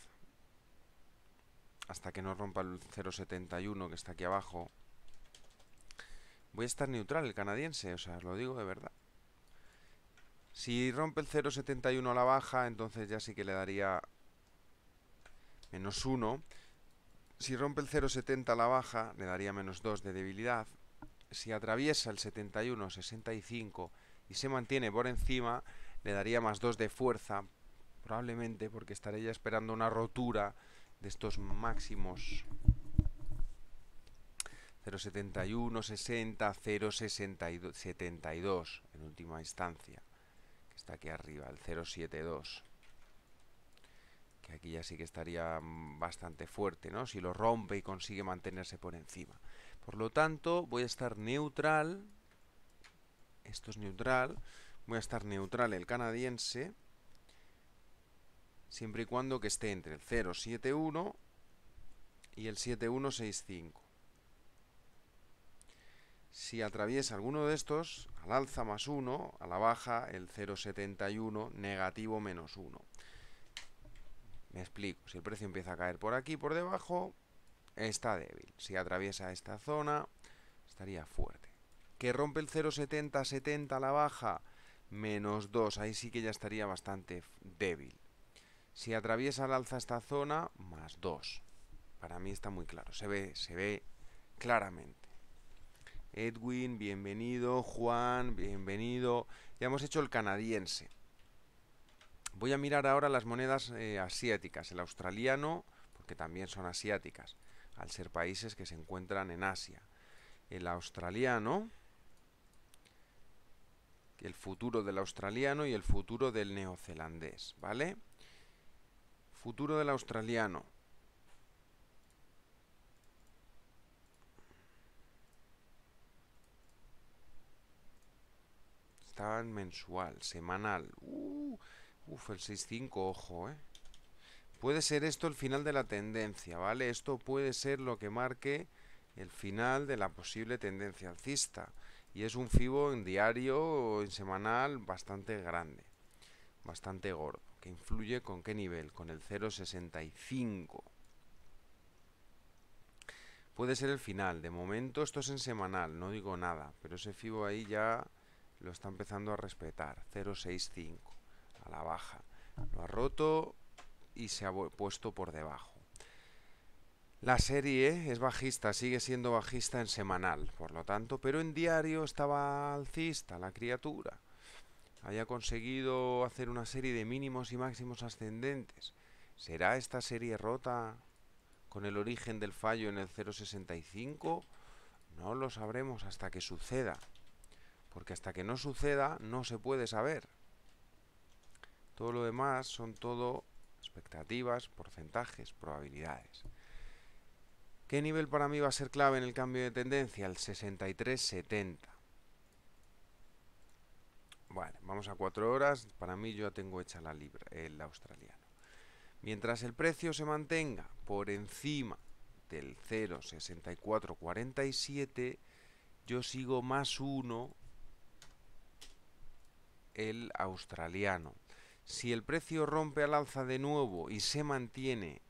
hasta que no rompa el 0.71 que está aquí abajo Voy a estar neutral, el canadiense, o sea, lo digo de verdad. Si rompe el 0,71 a la baja, entonces ya sí que le daría menos 1. Si rompe el 0,70 a la baja, le daría menos 2 de debilidad. Si atraviesa el 71, 65 y se mantiene por encima, le daría más 2 de fuerza, probablemente porque estaré ya esperando una rotura de estos máximos 071, 60, 0,72 en última instancia, que está aquí arriba, el 072. Que aquí ya sí que estaría mm, bastante fuerte, ¿no? Si lo rompe y consigue mantenerse por encima. Por lo tanto, voy a estar neutral. Esto es neutral. Voy a estar neutral el canadiense. Siempre y cuando que esté entre el 071 y el 7165. Si atraviesa alguno de estos, al alza más 1, a la baja el 0,71, negativo menos 1. Me explico, si el precio empieza a caer por aquí, por debajo, está débil. Si atraviesa esta zona, estaría fuerte. Que rompe el 0,70, 70 a la baja, menos 2, ahí sí que ya estaría bastante débil. Si atraviesa al alza esta zona, más 2. Para mí está muy claro, se ve, se ve claramente. Edwin, bienvenido. Juan, bienvenido. Ya hemos hecho el canadiense. Voy a mirar ahora las monedas eh, asiáticas, el australiano, porque también son asiáticas, al ser países que se encuentran en Asia. El australiano, el futuro del australiano y el futuro del neozelandés, ¿vale? Futuro del australiano. estaban mensual, semanal. Uh, uf, el 6.5, ojo, ¿eh? Puede ser esto el final de la tendencia, ¿vale? Esto puede ser lo que marque el final de la posible tendencia alcista. Y es un FIBO en diario o en semanal bastante grande, bastante gordo, que influye con qué nivel, con el 0.65. Puede ser el final, de momento esto es en semanal, no digo nada, pero ese FIBO ahí ya lo está empezando a respetar. 0,65 a la baja. Lo ha roto y se ha puesto por debajo. La serie es bajista, sigue siendo bajista en semanal, por lo tanto, pero en diario estaba alcista la criatura. Haya conseguido hacer una serie de mínimos y máximos ascendentes. ¿Será esta serie rota con el origen del fallo en el 065? No lo sabremos hasta que suceda. Porque hasta que no suceda, no se puede saber. Todo lo demás son todo expectativas, porcentajes, probabilidades. ¿Qué nivel para mí va a ser clave en el cambio de tendencia? El 63,70. Vale, vamos a cuatro horas. Para mí yo ya tengo hecha la libra, el australiano. Mientras el precio se mantenga por encima del 0,6447, yo sigo más 1 el australiano. Si el precio rompe al alza de nuevo y se mantiene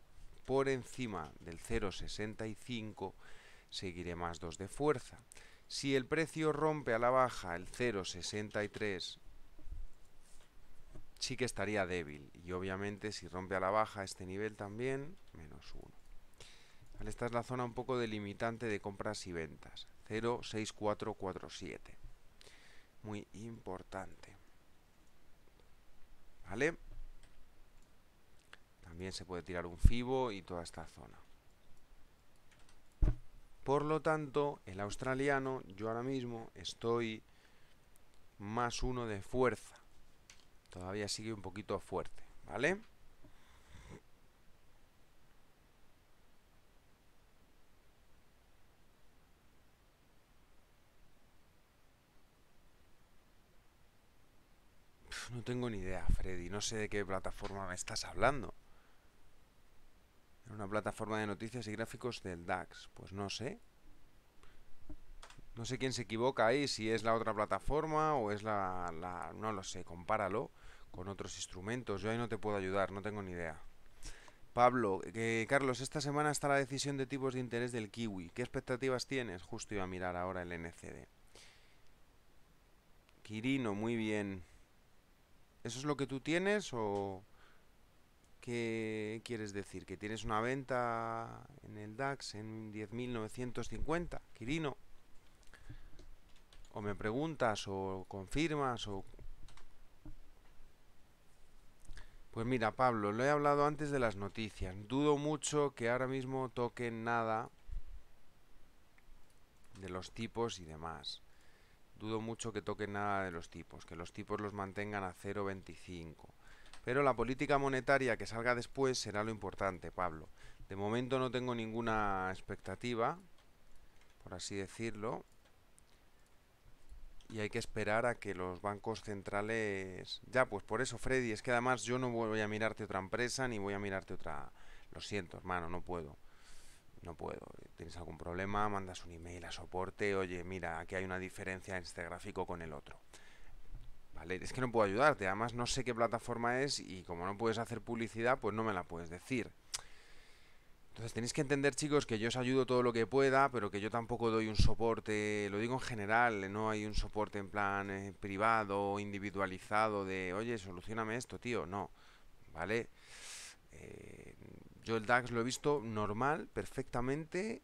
por encima del 0,65, seguiré más 2 de fuerza. Si el precio rompe a la baja el 0,63, sí que estaría débil. Y obviamente si rompe a la baja este nivel también, menos 1. Esta es la zona un poco delimitante de compras y ventas. 0,6447. Muy importante. ¿vale? También se puede tirar un fibo y toda esta zona. Por lo tanto, el australiano, yo ahora mismo estoy más uno de fuerza. Todavía sigue un poquito fuerte, ¿vale? No tengo ni idea, Freddy. No sé de qué plataforma me estás hablando. una plataforma de noticias y gráficos del DAX. Pues no sé. No sé quién se equivoca ahí, si es la otra plataforma o es la, No lo sé, compáralo con otros instrumentos. Yo ahí no te puedo ayudar, no tengo ni idea. Pablo, que. Carlos, esta semana está la decisión de tipos de interés del kiwi. ¿Qué expectativas tienes? Justo iba a mirar ahora el NCD. Quirino, muy bien. ¿Eso es lo que tú tienes o qué quieres decir? ¿Que tienes una venta en el DAX en 10.950, Quirino? ¿O me preguntas o confirmas o Pues mira, Pablo, lo he hablado antes de las noticias. Dudo mucho que ahora mismo toquen nada de los tipos y demás. Dudo mucho que toquen nada de los tipos, que los tipos los mantengan a 0,25. Pero la política monetaria que salga después será lo importante, Pablo. De momento no tengo ninguna expectativa, por así decirlo. Y hay que esperar a que los bancos centrales... Ya, pues por eso, Freddy, es que además yo no voy a mirarte otra empresa ni voy a mirarte otra... Lo siento, hermano, no puedo no puedo. ¿Tienes algún problema? Mandas un email a soporte, oye, mira, aquí hay una diferencia en este gráfico con el otro. Vale, es que no puedo ayudarte, además no sé qué plataforma es y como no puedes hacer publicidad, pues no me la puedes decir. Entonces tenéis que entender, chicos, que yo os ayudo todo lo que pueda, pero que yo tampoco doy un soporte, lo digo en general, no hay un soporte en plan eh, privado, individualizado, de, oye, solucioname esto, tío, no, ¿vale? Eh, yo el DAX lo he visto normal, perfectamente.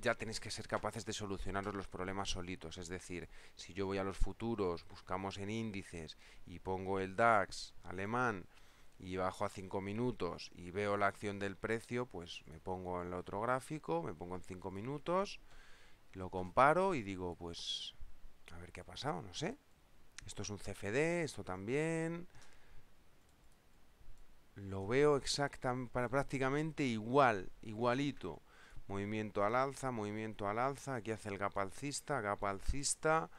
ya tenéis que ser capaces de solucionaros los problemas solitos. Es decir, si yo voy a los futuros, buscamos en índices y pongo el DAX alemán y bajo a 5 minutos y veo la acción del precio, pues me pongo en el otro gráfico, me pongo en 5 minutos, lo comparo y digo, pues a ver qué ha pasado, no sé. Esto es un CFD, esto también lo veo exactamente, prácticamente igual, igualito. Movimiento al alza, movimiento al alza, aquí hace el gap alcista, gap alcista,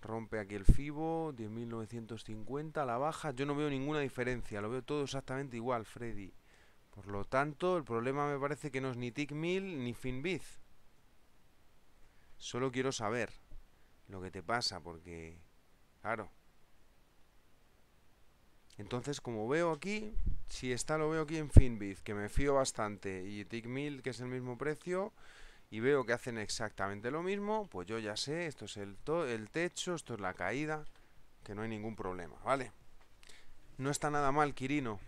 rompe aquí el FIBO, 10.950, a la baja, yo no veo ninguna diferencia, lo veo todo exactamente igual, Freddy. Por lo tanto, el problema me parece que no es ni TIC1000 ni FinBiz. Solo quiero saber lo que te pasa, porque, claro, entonces, como veo aquí, si está lo veo aquí en Finbit, que me fío bastante, y TickMill, que es el mismo precio, y veo que hacen exactamente lo mismo, pues yo ya sé, esto es el, el techo, esto es la caída, que no hay ningún problema, ¿vale? No está nada mal, Quirino.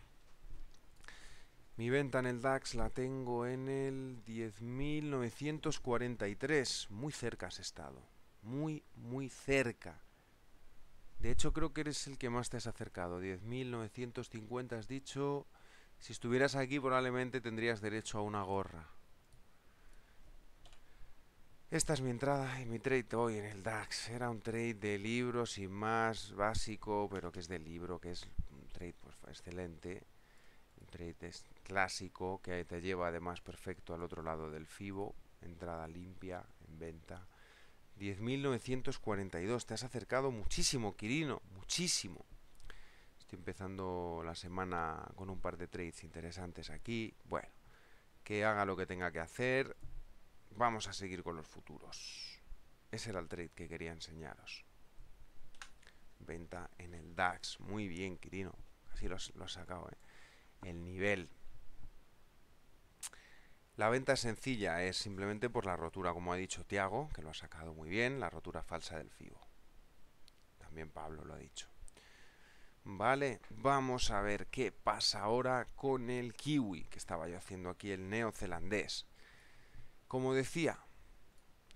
Mi venta en el DAX la tengo en el 10.943, muy cerca has estado, muy, muy cerca. De hecho, creo que eres el que más te has acercado. 10.950 has dicho. Si estuvieras aquí probablemente tendrías derecho a una gorra. Esta es mi entrada y mi trade hoy en el DAX. Era un trade de libros y más básico, pero que es de libro, que es un trade pues, excelente. Un trade clásico que te lleva además perfecto al otro lado del FIBO. Entrada limpia, en venta. 10.942. Te has acercado muchísimo, Quirino, muchísimo. Estoy empezando la semana con un par de trades interesantes aquí. Bueno, que haga lo que tenga que hacer. Vamos a seguir con los futuros. Ese era el trade que quería enseñaros. Venta en el DAX. Muy bien, Quirino. Así lo has, sacado, ¿eh? El nivel la venta es sencilla, es simplemente por la rotura, como ha dicho Tiago, que lo ha sacado muy bien, la rotura falsa del FIBO. También Pablo lo ha dicho. Vale, vamos a ver qué pasa ahora con el kiwi, que estaba yo haciendo aquí el neozelandés. Como decía,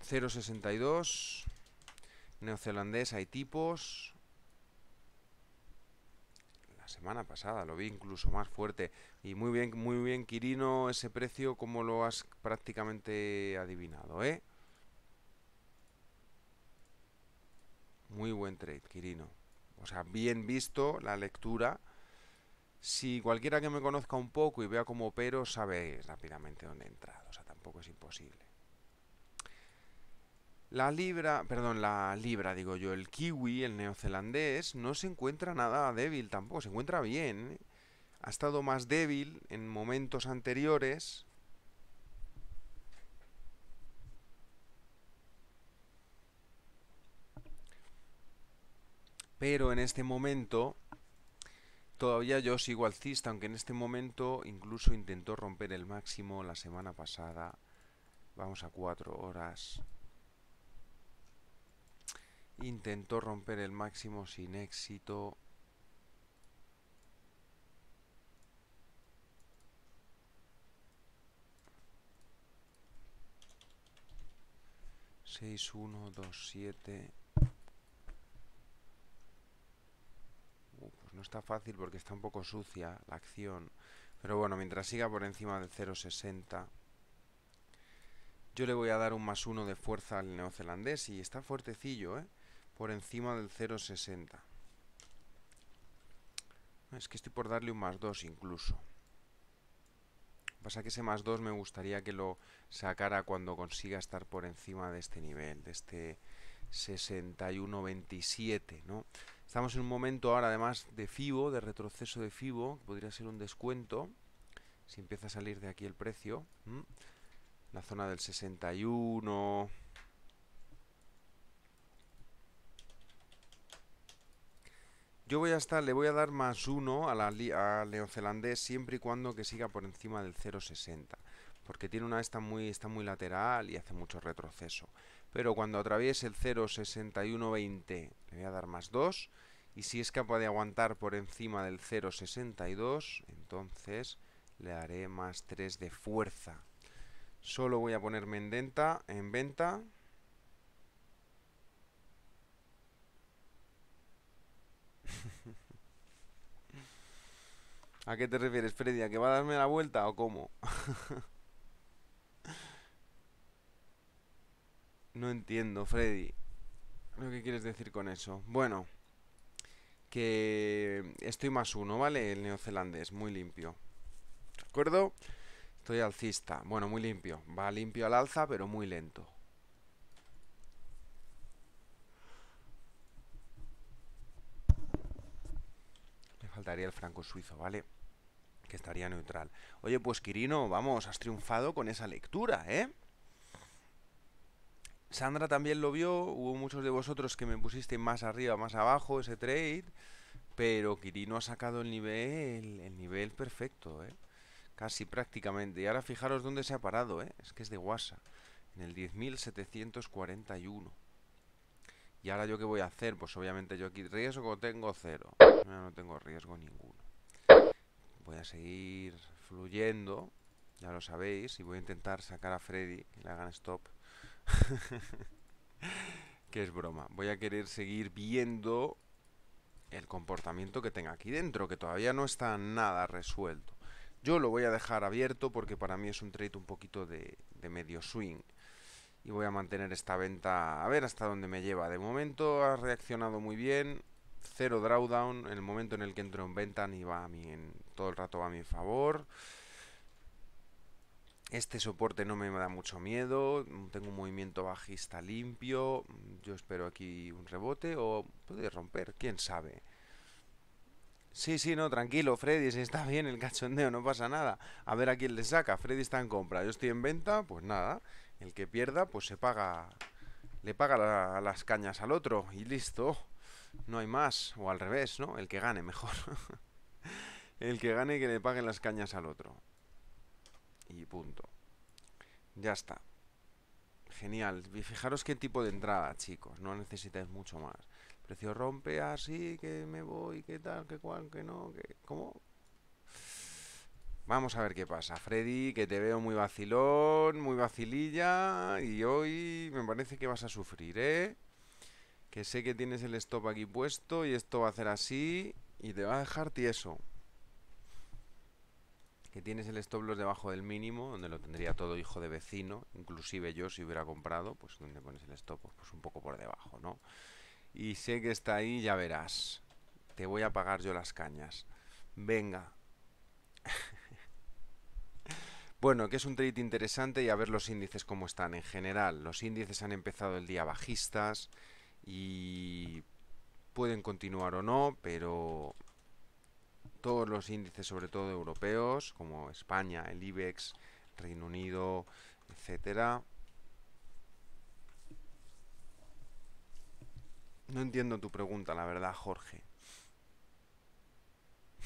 0.62, neozelandés hay tipos, semana pasada, lo vi incluso más fuerte. Y muy bien, muy bien, Quirino, ese precio, como lo has prácticamente adivinado, ¿eh? Muy buen trade, Quirino. O sea, bien visto la lectura. Si cualquiera que me conozca un poco y vea cómo opero, sabéis rápidamente dónde he entrado. O sea, tampoco es imposible. La libra, perdón, la libra, digo yo, el kiwi, el neozelandés, no se encuentra nada débil tampoco, se encuentra bien. ¿eh? Ha estado más débil en momentos anteriores. Pero en este momento, todavía yo sigo alcista, aunque en este momento incluso intentó romper el máximo la semana pasada. Vamos a cuatro horas. Intentó romper el máximo sin éxito. 6, 1, 2, 7. pues no está fácil porque está un poco sucia la acción. Pero bueno, mientras siga por encima del 0,60. Yo le voy a dar un más uno de fuerza al neozelandés y está fuertecillo, ¿eh? por encima del 0,60. Es que estoy por darle un más 2 incluso. Pasa que ese más 2 me gustaría que lo sacara cuando consiga estar por encima de este nivel, de este 61.27, ¿no? Estamos en un momento ahora además de FIBO, de retroceso de FIBO, que podría ser un descuento si empieza a salir de aquí el precio. La zona del 61, Yo voy a estar, le voy a dar más uno a la, al neozelandés siempre y cuando que siga por encima del 0,60. Porque tiene una esta muy, está muy lateral y hace mucho retroceso. Pero cuando atraviese el 0,6120 le voy a dar más 2. Y si es capaz de aguantar por encima del 0,62, entonces le haré más 3 de fuerza. Solo voy a ponerme en venta. ¿A qué te refieres, Freddy? ¿A que va a darme la vuelta o cómo? no entiendo, Freddy. Lo que quieres decir con eso. Bueno, que estoy más uno, ¿vale? El neozelandés, muy limpio. ¿De acuerdo? Estoy alcista. Bueno, muy limpio. Va limpio al alza, pero muy lento. saltaría el franco suizo, ¿vale? Que estaría neutral. Oye, pues Quirino, vamos, has triunfado con esa lectura, ¿eh? Sandra también lo vio, hubo muchos de vosotros que me pusiste más arriba, más abajo ese trade, pero Quirino ha sacado el nivel, el nivel perfecto, ¿eh? Casi prácticamente. Y ahora fijaros dónde se ha parado, ¿eh? Es que es de guasa, en el 10.741. Y ahora yo qué voy a hacer, pues obviamente yo aquí riesgo tengo cero. No, no tengo riesgo ninguno. Voy a seguir fluyendo, ya lo sabéis, y voy a intentar sacar a Freddy, que le hagan stop. que es broma. Voy a querer seguir viendo el comportamiento que tenga aquí dentro, que todavía no está nada resuelto. Yo lo voy a dejar abierto porque para mí es un trade un poquito de medio swing y voy a mantener esta venta a ver hasta dónde me lleva. De momento ha reaccionado muy bien, cero drawdown, en el momento en el que entro en venta ni va a mí, todo el rato va a mi favor. Este soporte no me da mucho miedo, tengo un movimiento bajista limpio, yo espero aquí un rebote o puede romper, quién sabe. Sí, sí, no, tranquilo, Freddy, si está bien el cachondeo, no pasa nada. A ver a quién le saca, Freddy está en compra, yo estoy en venta, pues nada, el que pierda, pues se paga. Le paga las cañas al otro y listo. No hay más. O al revés, ¿no? El que gane, mejor. el que gane, que le paguen las cañas al otro. Y punto. Ya está. Genial. Y fijaros qué tipo de entrada, chicos. No necesitáis mucho más. Precio rompe así, que me voy, que tal, que cual, que no, que. ¿Cómo? Vamos a ver qué pasa. Freddy, que te veo muy vacilón, muy vacililla. Y hoy me parece que vas a sufrir, ¿eh? Que sé que tienes el stop aquí puesto y esto va a hacer así y te va a dejar tieso. Que tienes el stop los debajo del mínimo, donde lo tendría todo hijo de vecino. Inclusive yo si hubiera comprado, pues donde pones el stop, pues, pues un poco por debajo, ¿no? Y sé que está ahí, ya verás. Te voy a pagar yo las cañas. Venga. Bueno, que es un trade interesante y a ver los índices cómo están en general. Los índices han empezado el día bajistas y pueden continuar o no, pero todos los índices, sobre todo europeos, como España, el IBEX, Reino Unido, etcétera. No entiendo tu pregunta, la verdad, Jorge.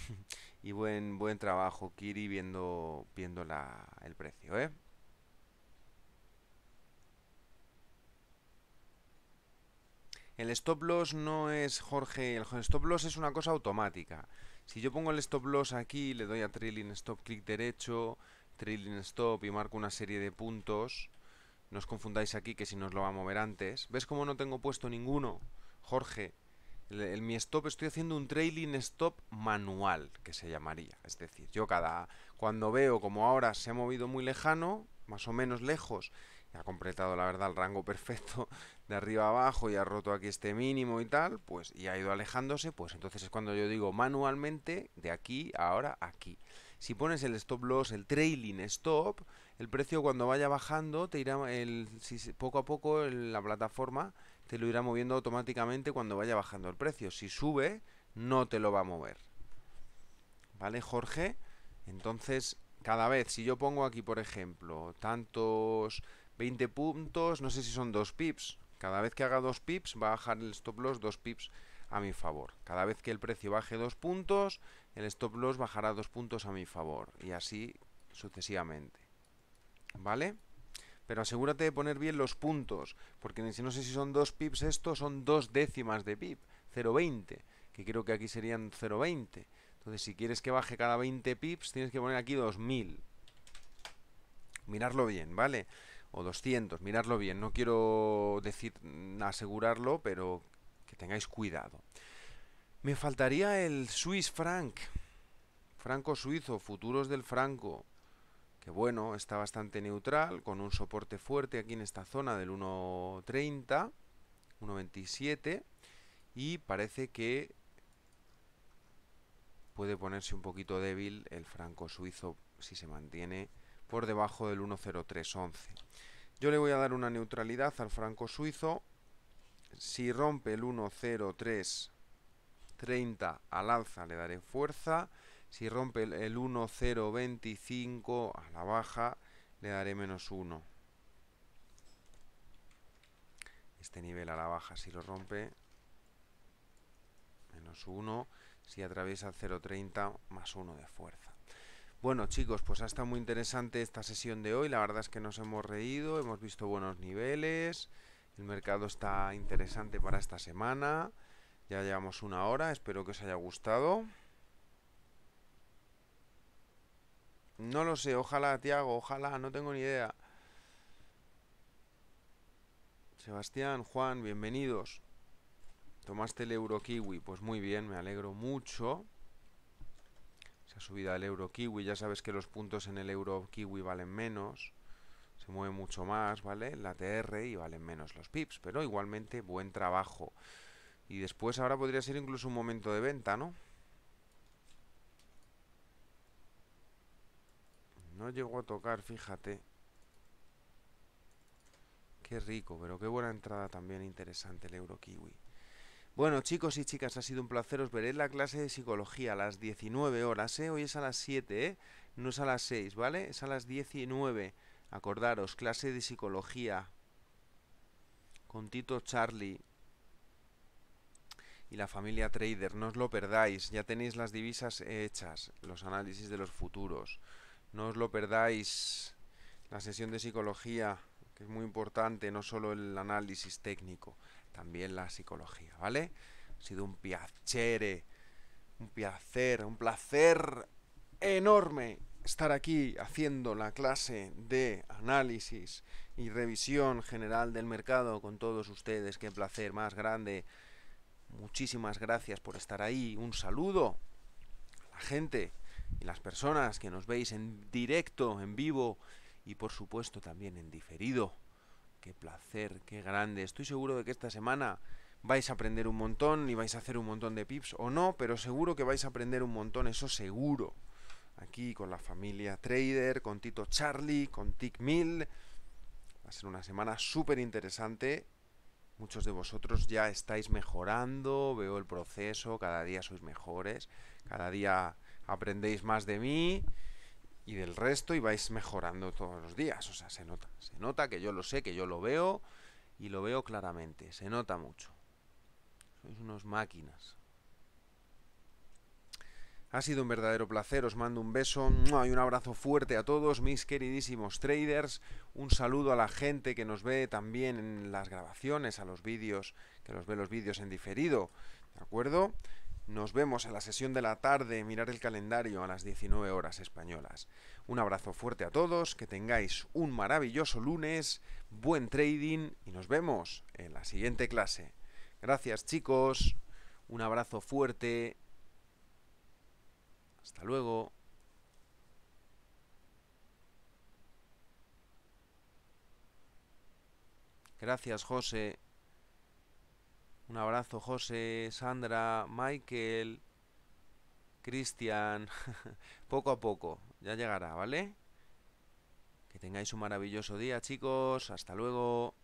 Y buen, buen trabajo, Kiri, viendo, viendo el precio, ¿eh? El stop loss no es, Jorge, el stop loss es una cosa automática. Si yo pongo el stop loss aquí, le doy a trilling stop, clic derecho, trailing stop y marco una serie de puntos, no os confundáis aquí que si nos lo va a mover antes. ¿Ves cómo no tengo puesto ninguno, Jorge? El mi stop estoy haciendo un trailing stop manual, que se llamaría. Es decir, yo cada cuando veo como ahora se ha movido muy lejano, más o menos lejos, ha completado la verdad el rango perfecto de arriba abajo y ha roto aquí este mínimo y tal, pues y ha ido alejándose, pues entonces es cuando yo digo manualmente de aquí ahora aquí. Si pones el stop loss, el trailing stop, el precio cuando vaya bajando te irá el, poco a poco la plataforma te lo irá moviendo automáticamente cuando vaya bajando el precio. Si sube, no te lo va a mover. ¿Vale, Jorge? Entonces, cada vez, si yo pongo aquí, por ejemplo, tantos 20 puntos, no sé si son 2 pips, cada vez que haga 2 pips va a bajar el stop loss 2 pips a mi favor. Cada vez que el precio baje 2 puntos, el stop loss bajará 2 puntos a mi favor y así sucesivamente. ¿Vale? pero asegúrate de poner bien los puntos, porque no sé si son dos pips estos, son dos décimas de pip, 0,20, que creo que aquí serían 0,20. Entonces, si quieres que baje cada 20 pips, tienes que poner aquí 2000. Mirarlo bien, ¿vale? O 200, mirarlo bien. No quiero decir mm, asegurarlo, pero que tengáis cuidado. Me faltaría el Swiss franc, franco suizo, futuros del franco que bueno, está bastante neutral, con un soporte fuerte aquí en esta zona del 1.30, 1.27, y parece que puede ponerse un poquito débil el franco suizo si se mantiene por debajo del 1.0311. Yo le voy a dar una neutralidad al franco suizo. Si rompe el 103 30 al alza le daré fuerza. Si rompe el 1,025 a la baja le daré menos 1. Este nivel a la baja si lo rompe menos 1. Si atraviesa el 0,30 más 1 de fuerza. Bueno chicos, pues ha estado muy interesante esta sesión de hoy, la verdad es que nos hemos reído, hemos visto buenos niveles, el mercado está interesante para esta semana. Ya llevamos una hora, espero que os haya gustado. No lo sé, ojalá, Tiago, ojalá, no tengo ni idea. Sebastián, Juan, bienvenidos. Tomaste el euro kiwi, pues muy bien, me alegro mucho. Se ha subido el euro kiwi, ya sabes que los puntos en el euro kiwi valen menos. Se mueve mucho más, ¿vale? La TR y valen menos los pips, pero igualmente buen trabajo. Y después ahora podría ser incluso un momento de venta, ¿no? No llegó a tocar, fíjate. Qué rico, pero qué buena entrada también, interesante el eurokiwi Bueno, chicos y chicas, ha sido un placer. Os veré en la clase de psicología a las 19 horas, ¿eh? Hoy es a las 7, ¿eh? No es a las 6, ¿vale? Es a las 19. Acordaros, clase de psicología. Con Tito Charlie y la familia trader. No os lo perdáis, ya tenéis las divisas hechas, los análisis de los futuros. No os lo perdáis la sesión de psicología, que es muy importante, no solo el análisis técnico, también la psicología, ¿vale? Ha sido un piacere, un placer, un placer enorme estar aquí haciendo la clase de análisis y revisión general del mercado con todos ustedes. Qué placer más grande. Muchísimas gracias por estar ahí. Un saludo a la gente y las personas que nos veis en directo, en vivo y por supuesto también en diferido. Qué placer, qué grande. Estoy seguro de que esta semana vais a aprender un montón y vais a hacer un montón de pips o no, pero seguro que vais a aprender un montón, eso seguro. Aquí con la familia Trader, con Tito Charlie, con Tick Mill. Va a ser una semana súper interesante Muchos de vosotros ya estáis mejorando, veo el proceso, cada día sois mejores, cada día aprendéis más de mí y del resto y vais mejorando todos los días. O sea, se nota, se nota que yo lo sé, que yo lo veo y lo veo claramente, se nota mucho. Sois unos máquinas. Ha sido un verdadero placer, os mando un beso y un abrazo fuerte a todos mis queridísimos traders, un saludo a la gente que nos ve también en las grabaciones, a los vídeos, que los ve los vídeos en diferido, ¿de acuerdo? Nos vemos en la sesión de la tarde, mirar el calendario a las 19 horas españolas. Un abrazo fuerte a todos, que tengáis un maravilloso lunes, buen trading y nos vemos en la siguiente clase. Gracias chicos, un abrazo fuerte hasta luego. Gracias, José. Un abrazo, José, Sandra, Michael, Cristian. poco a poco, ya llegará, ¿vale? Que tengáis un maravilloso día, chicos. Hasta luego.